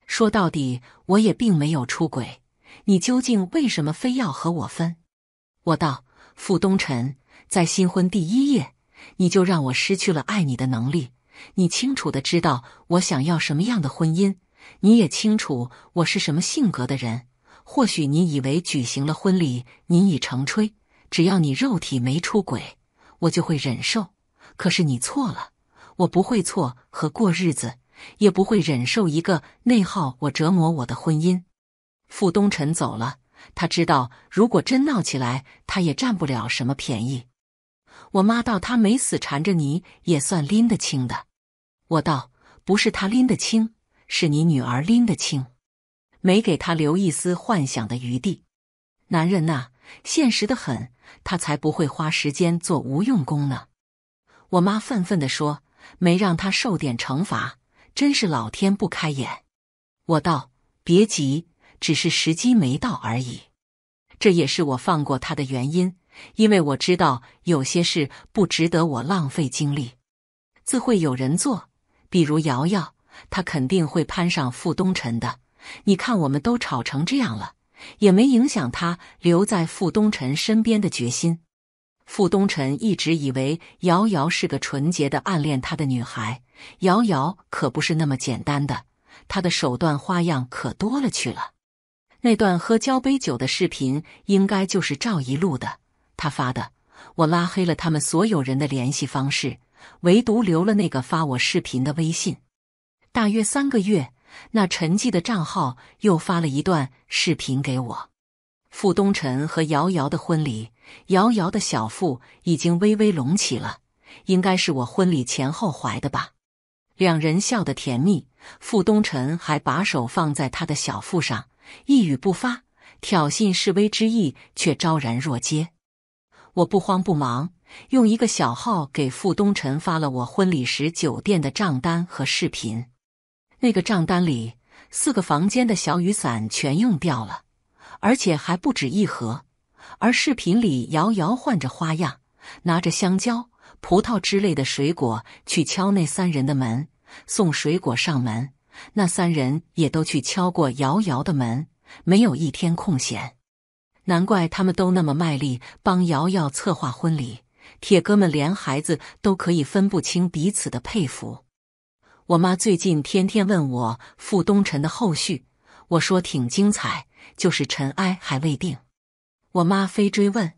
说到底，我也并没有出轨。你究竟为什么非要和我分？”我道：“傅东辰，在新婚第一夜，你就让我失去了爱你的能力。”你清楚的知道我想要什么样的婚姻，你也清楚我是什么性格的人。或许你以为举行了婚礼，你已成吹，只要你肉体没出轨，我就会忍受。可是你错了，我不会错和过日子，也不会忍受一个内耗我、折磨我的婚姻。傅东辰走了，他知道如果真闹起来，他也占不了什么便宜。我妈道：“他没死缠着你，也算拎得清的。”我道：“不是他拎得清，是你女儿拎得清，没给他留一丝幻想的余地。男人呐，现实的很，他才不会花时间做无用功呢。”我妈愤愤地说：“没让他受点惩罚，真是老天不开眼。”我道：“别急，只是时机没到而已，这也是我放过他的原因。”因为我知道有些事不值得我浪费精力，自会有人做。比如瑶瑶，她肯定会攀上傅东辰的。你看，我们都吵成这样了，也没影响她留在傅东辰身边的决心。傅东辰一直以为瑶瑶是个纯洁的暗恋他的女孩，瑶瑶可不是那么简单的，她的手段花样可多了去了。那段喝交杯酒的视频，应该就是赵一路的。他发的，我拉黑了他们所有人的联系方式，唯独留了那个发我视频的微信。大约三个月，那沉寂的账号又发了一段视频给我。傅东辰和瑶瑶的婚礼，瑶瑶的小腹已经微微隆起了，应该是我婚礼前后怀的吧。两人笑得甜蜜，傅东辰还把手放在她的小腹上，一语不发，挑衅示威之意却昭然若揭。我不慌不忙，用一个小号给傅东辰发了我婚礼时酒店的账单和视频。那个账单里，四个房间的小雨伞全用掉了，而且还不止一盒。而视频里，瑶瑶换着花样，拿着香蕉、葡萄之类的水果去敲那三人的门，送水果上门。那三人也都去敲过瑶瑶的门，没有一天空闲。难怪他们都那么卖力帮瑶瑶策划婚礼，铁哥们连孩子都可以分不清彼此的佩服。我妈最近天天问我傅东辰的后续，我说挺精彩，就是尘埃还未定。我妈非追问，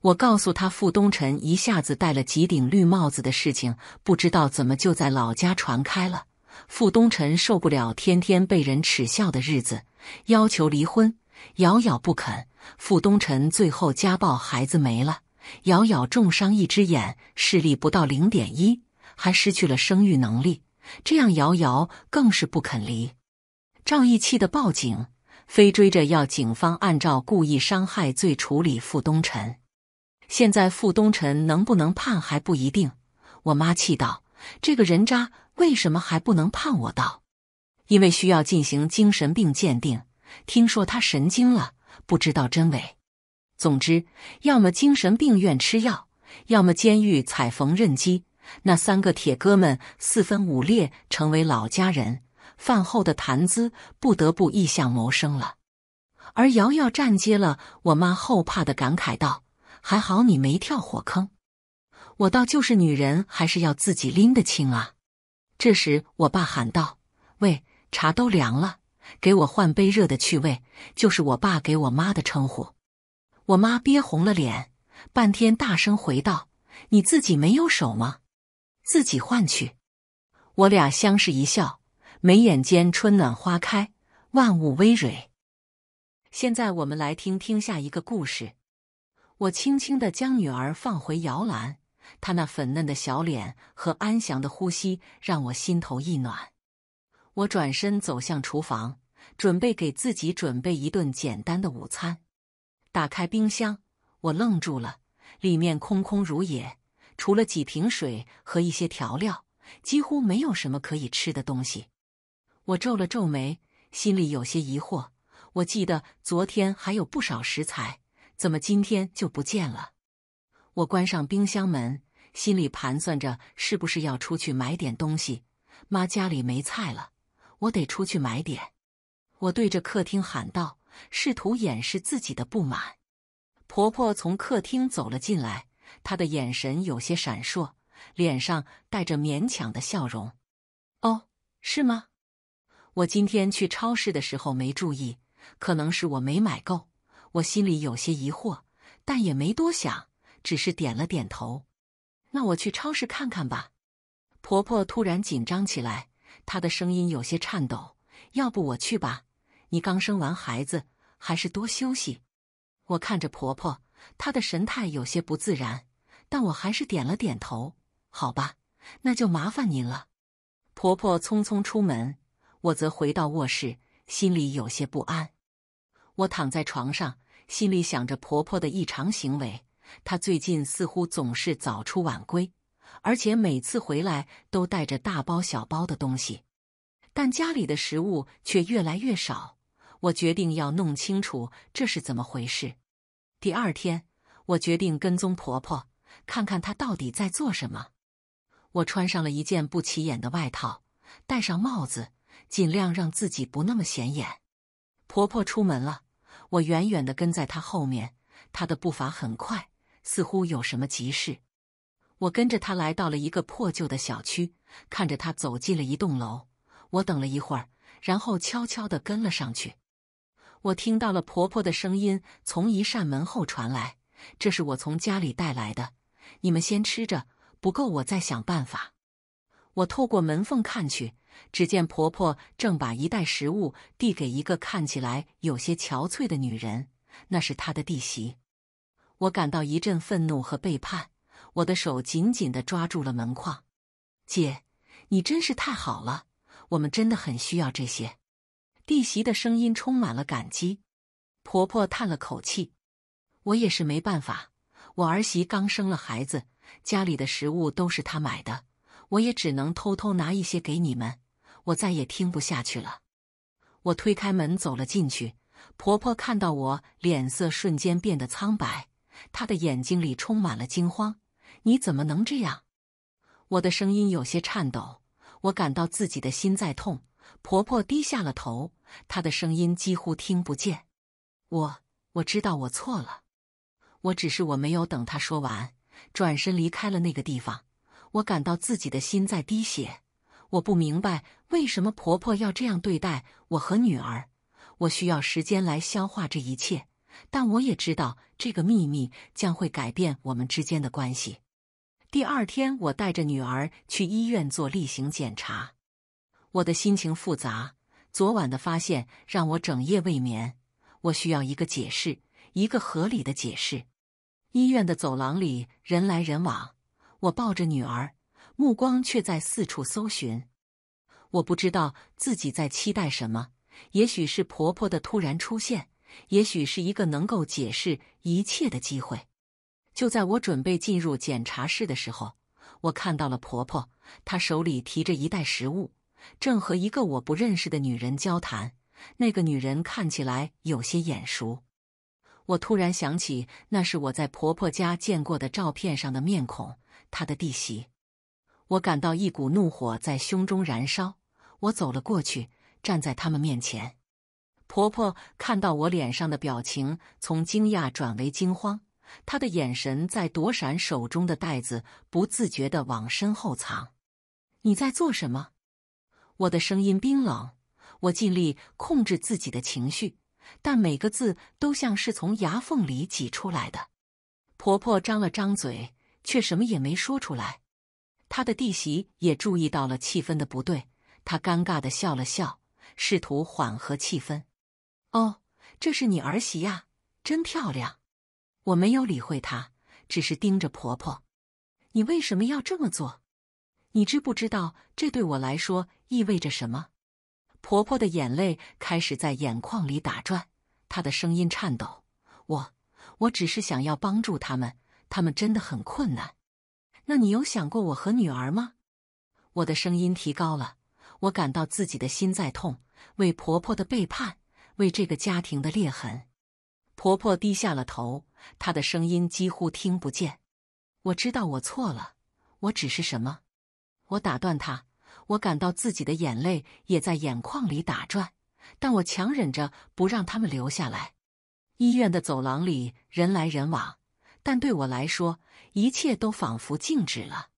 我告诉她傅东辰一下子戴了几顶绿帽子的事情，不知道怎么就在老家传开了。傅东辰受不了天天被人耻笑的日子，要求离婚，瑶瑶不肯。傅东辰最后家暴孩子没了，瑶瑶重伤一只眼，视力不到零点一，还失去了生育能力。这样瑶瑶更是不肯离。赵毅气得报警，非追着要警方按照故意伤害罪处理傅东辰。现在傅东辰能不能判还不一定。我妈气道：“这个人渣为什么还不能判我？”道：“因为需要进行精神病鉴定，听说他神经了。”不知道真伪，总之，要么精神病院吃药，要么监狱踩缝纫机。那三个铁哥们四分五裂，成为老家人饭后的谈资，不得不异向谋生了。而瑶瑶站接了，我妈后怕的感慨道：“还好你没跳火坑，我倒就是女人，还是要自己拎得清啊。”这时，我爸喊道：“喂，茶都凉了。”给我换杯热的去味，就是我爸给我妈的称呼。我妈憋红了脸，半天大声回道：“你自己没有手吗？自己换去。”我俩相视一笑，眉眼间春暖花开，万物葳蕤。现在我们来听听下一个故事。我轻轻的将女儿放回摇篮，她那粉嫩的小脸和安详的呼吸让我心头一暖。我转身走向厨房，准备给自己准备一顿简单的午餐。打开冰箱，我愣住了，里面空空如也，除了几瓶水和一些调料，几乎没有什么可以吃的东西。我皱了皱眉，心里有些疑惑。我记得昨天还有不少食材，怎么今天就不见了？我关上冰箱门，心里盘算着是不是要出去买点东西。妈，家里没菜了。我得出去买点，我对着客厅喊道，试图掩饰自己的不满。婆婆从客厅走了进来，她的眼神有些闪烁，脸上带着勉强的笑容。“哦，是吗？我今天去超市的时候没注意，可能是我没买够。”我心里有些疑惑，但也没多想，只是点了点头。“那我去超市看看吧。”婆婆突然紧张起来。她的声音有些颤抖，要不我去吧？你刚生完孩子，还是多休息。我看着婆婆，她的神态有些不自然，但我还是点了点头。好吧，那就麻烦您了。婆婆匆匆出门，我则回到卧室，心里有些不安。我躺在床上，心里想着婆婆的异常行为，她最近似乎总是早出晚归。而且每次回来都带着大包小包的东西，但家里的食物却越来越少。我决定要弄清楚这是怎么回事。第二天，我决定跟踪婆婆，看看她到底在做什么。我穿上了一件不起眼的外套，戴上帽子，尽量让自己不那么显眼。婆婆出门了，我远远的跟在她后面。她的步伐很快，似乎有什么急事。我跟着她来到了一个破旧的小区，看着她走进了一栋楼。我等了一会儿，然后悄悄地跟了上去。我听到了婆婆的声音从一扇门后传来：“这是我从家里带来的，你们先吃着，不够我再想办法。”我透过门缝看去，只见婆婆正把一袋食物递给一个看起来有些憔悴的女人，那是她的弟媳。我感到一阵愤怒和背叛。我的手紧紧的抓住了门框，姐，你真是太好了，我们真的很需要这些。弟媳的声音充满了感激。婆婆叹了口气，我也是没办法，我儿媳刚生了孩子，家里的食物都是她买的，我也只能偷偷拿一些给你们。我再也听不下去了。我推开门走了进去，婆婆看到我，脸色瞬间变得苍白，她的眼睛里充满了惊慌。你怎么能这样？我的声音有些颤抖，我感到自己的心在痛。婆婆低下了头，她的声音几乎听不见。我我知道我错了，我只是我没有等她说完，转身离开了那个地方。我感到自己的心在滴血，我不明白为什么婆婆要这样对待我和女儿。我需要时间来消化这一切，但我也知道这个秘密将会改变我们之间的关系。第二天，我带着女儿去医院做例行检查。我的心情复杂，昨晚的发现让我整夜未眠。我需要一个解释，一个合理的解释。医院的走廊里人来人往，我抱着女儿，目光却在四处搜寻。我不知道自己在期待什么，也许是婆婆的突然出现，也许是一个能够解释一切的机会。就在我准备进入检查室的时候，我看到了婆婆，她手里提着一袋食物，正和一个我不认识的女人交谈。那个女人看起来有些眼熟，我突然想起那是我在婆婆家见过的照片上的面孔，她的弟媳。我感到一股怒火在胸中燃烧，我走了过去，站在他们面前。婆婆看到我脸上的表情，从惊讶转为惊慌。他的眼神在躲闪，手中的袋子不自觉地往身后藏。你在做什么？我的声音冰冷，我尽力控制自己的情绪，但每个字都像是从牙缝里挤出来的。婆婆张了张嘴，却什么也没说出来。她的弟媳也注意到了气氛的不对，她尴尬地笑了笑，试图缓和气氛。哦，这是你儿媳呀，真漂亮。我没有理会她，只是盯着婆婆。你为什么要这么做？你知不知道这对我来说意味着什么？婆婆的眼泪开始在眼眶里打转，她的声音颤抖。我，我只是想要帮助他们，他们真的很困难。那你有想过我和女儿吗？我的声音提高了，我感到自己的心在痛，为婆婆的背叛，为这个家庭的裂痕。婆婆低下了头，她的声音几乎听不见。我知道我错了，我只是什么？我打断她。我感到自己的眼泪也在眼眶里打转，但我强忍着不让他们流下来。医院的走廊里人来人往，但对我来说，一切都仿佛静止了。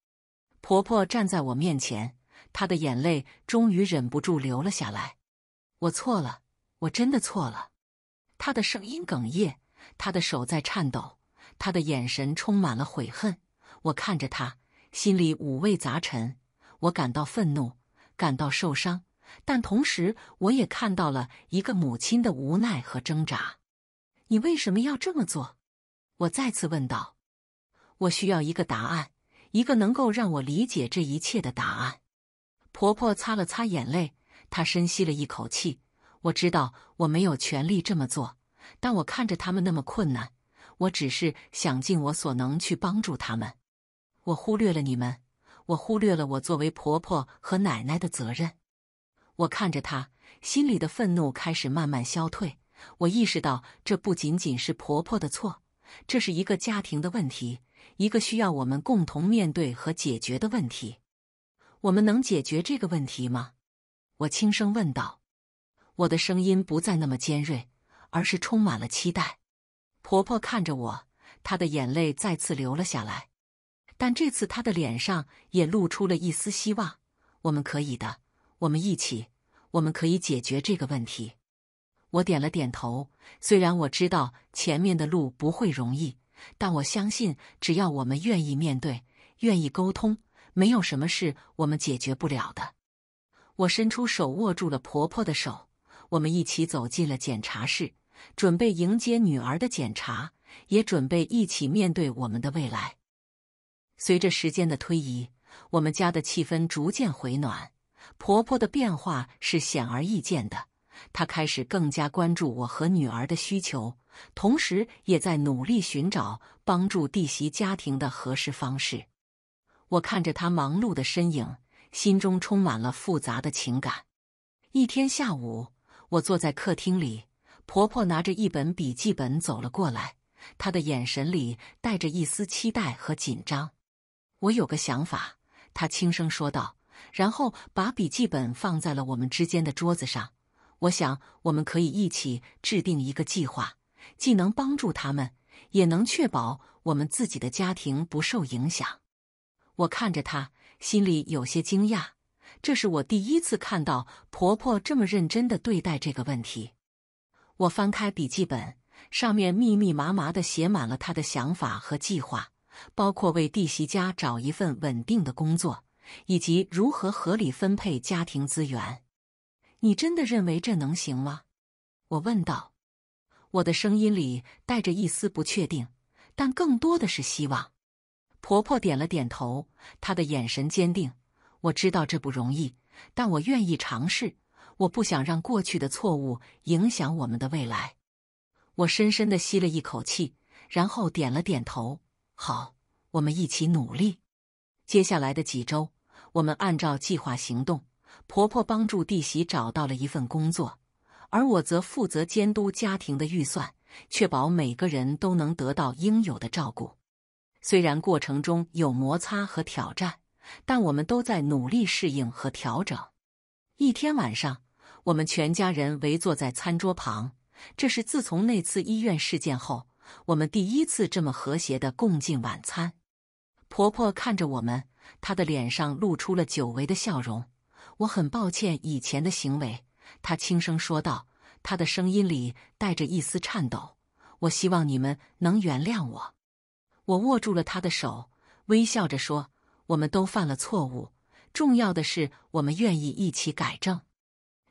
婆婆站在我面前，她的眼泪终于忍不住流了下来。我错了，我真的错了。他的声音哽咽，他的手在颤抖，他的眼神充满了悔恨。我看着他，心里五味杂陈。我感到愤怒，感到受伤，但同时我也看到了一个母亲的无奈和挣扎。你为什么要这么做？我再次问道。我需要一个答案，一个能够让我理解这一切的答案。婆婆擦了擦眼泪，她深吸了一口气。我知道我没有权利这么做，但我看着他们那么困难，我只是想尽我所能去帮助他们。我忽略了你们，我忽略了我作为婆婆和奶奶的责任。我看着他，心里的愤怒开始慢慢消退。我意识到这不仅仅是婆婆的错，这是一个家庭的问题，一个需要我们共同面对和解决的问题。我们能解决这个问题吗？我轻声问道。我的声音不再那么尖锐，而是充满了期待。婆婆看着我，她的眼泪再次流了下来，但这次她的脸上也露出了一丝希望。我们可以的，我们一起，我们可以解决这个问题。我点了点头，虽然我知道前面的路不会容易，但我相信只要我们愿意面对，愿意沟通，没有什么事我们解决不了的。我伸出手握住了婆婆的手。我们一起走进了检查室，准备迎接女儿的检查，也准备一起面对我们的未来。随着时间的推移，我们家的气氛逐渐回暖。婆婆的变化是显而易见的，她开始更加关注我和女儿的需求，同时也在努力寻找帮助弟媳家庭的合适方式。我看着她忙碌的身影，心中充满了复杂的情感。一天下午。我坐在客厅里，婆婆拿着一本笔记本走了过来，她的眼神里带着一丝期待和紧张。我有个想法，她轻声说道，然后把笔记本放在了我们之间的桌子上。我想我们可以一起制定一个计划，既能帮助他们，也能确保我们自己的家庭不受影响。我看着她，心里有些惊讶。这是我第一次看到婆婆这么认真的对待这个问题。我翻开笔记本，上面密密麻麻的写满了她的想法和计划，包括为弟媳家找一份稳定的工作，以及如何合理分配家庭资源。你真的认为这能行吗？我问道，我的声音里带着一丝不确定，但更多的是希望。婆婆点了点头，她的眼神坚定。我知道这不容易，但我愿意尝试。我不想让过去的错误影响我们的未来。我深深的吸了一口气，然后点了点头。好，我们一起努力。接下来的几周，我们按照计划行动。婆婆帮助弟媳找到了一份工作，而我则负责监督家庭的预算，确保每个人都能得到应有的照顾。虽然过程中有摩擦和挑战。但我们都在努力适应和调整。一天晚上，我们全家人围坐在餐桌旁，这是自从那次医院事件后，我们第一次这么和谐的共进晚餐。婆婆看着我们，她的脸上露出了久违的笑容。我很抱歉以前的行为，她轻声说道，她的声音里带着一丝颤抖。我希望你们能原谅我。我握住了她的手，微笑着说。我们都犯了错误，重要的是我们愿意一起改正。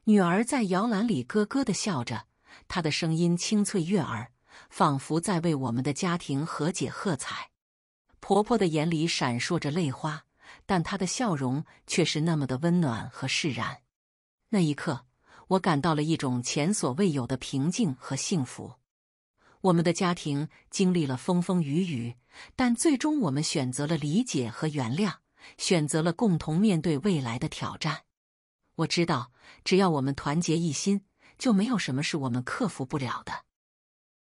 女儿在摇篮里咯咯的笑着，她的声音清脆悦耳，仿佛在为我们的家庭和解喝彩。婆婆的眼里闪烁着泪花，但她的笑容却是那么的温暖和释然。那一刻，我感到了一种前所未有的平静和幸福。我们的家庭经历了风风雨雨。但最终，我们选择了理解和原谅，选择了共同面对未来的挑战。我知道，只要我们团结一心，就没有什么是我们克服不了的。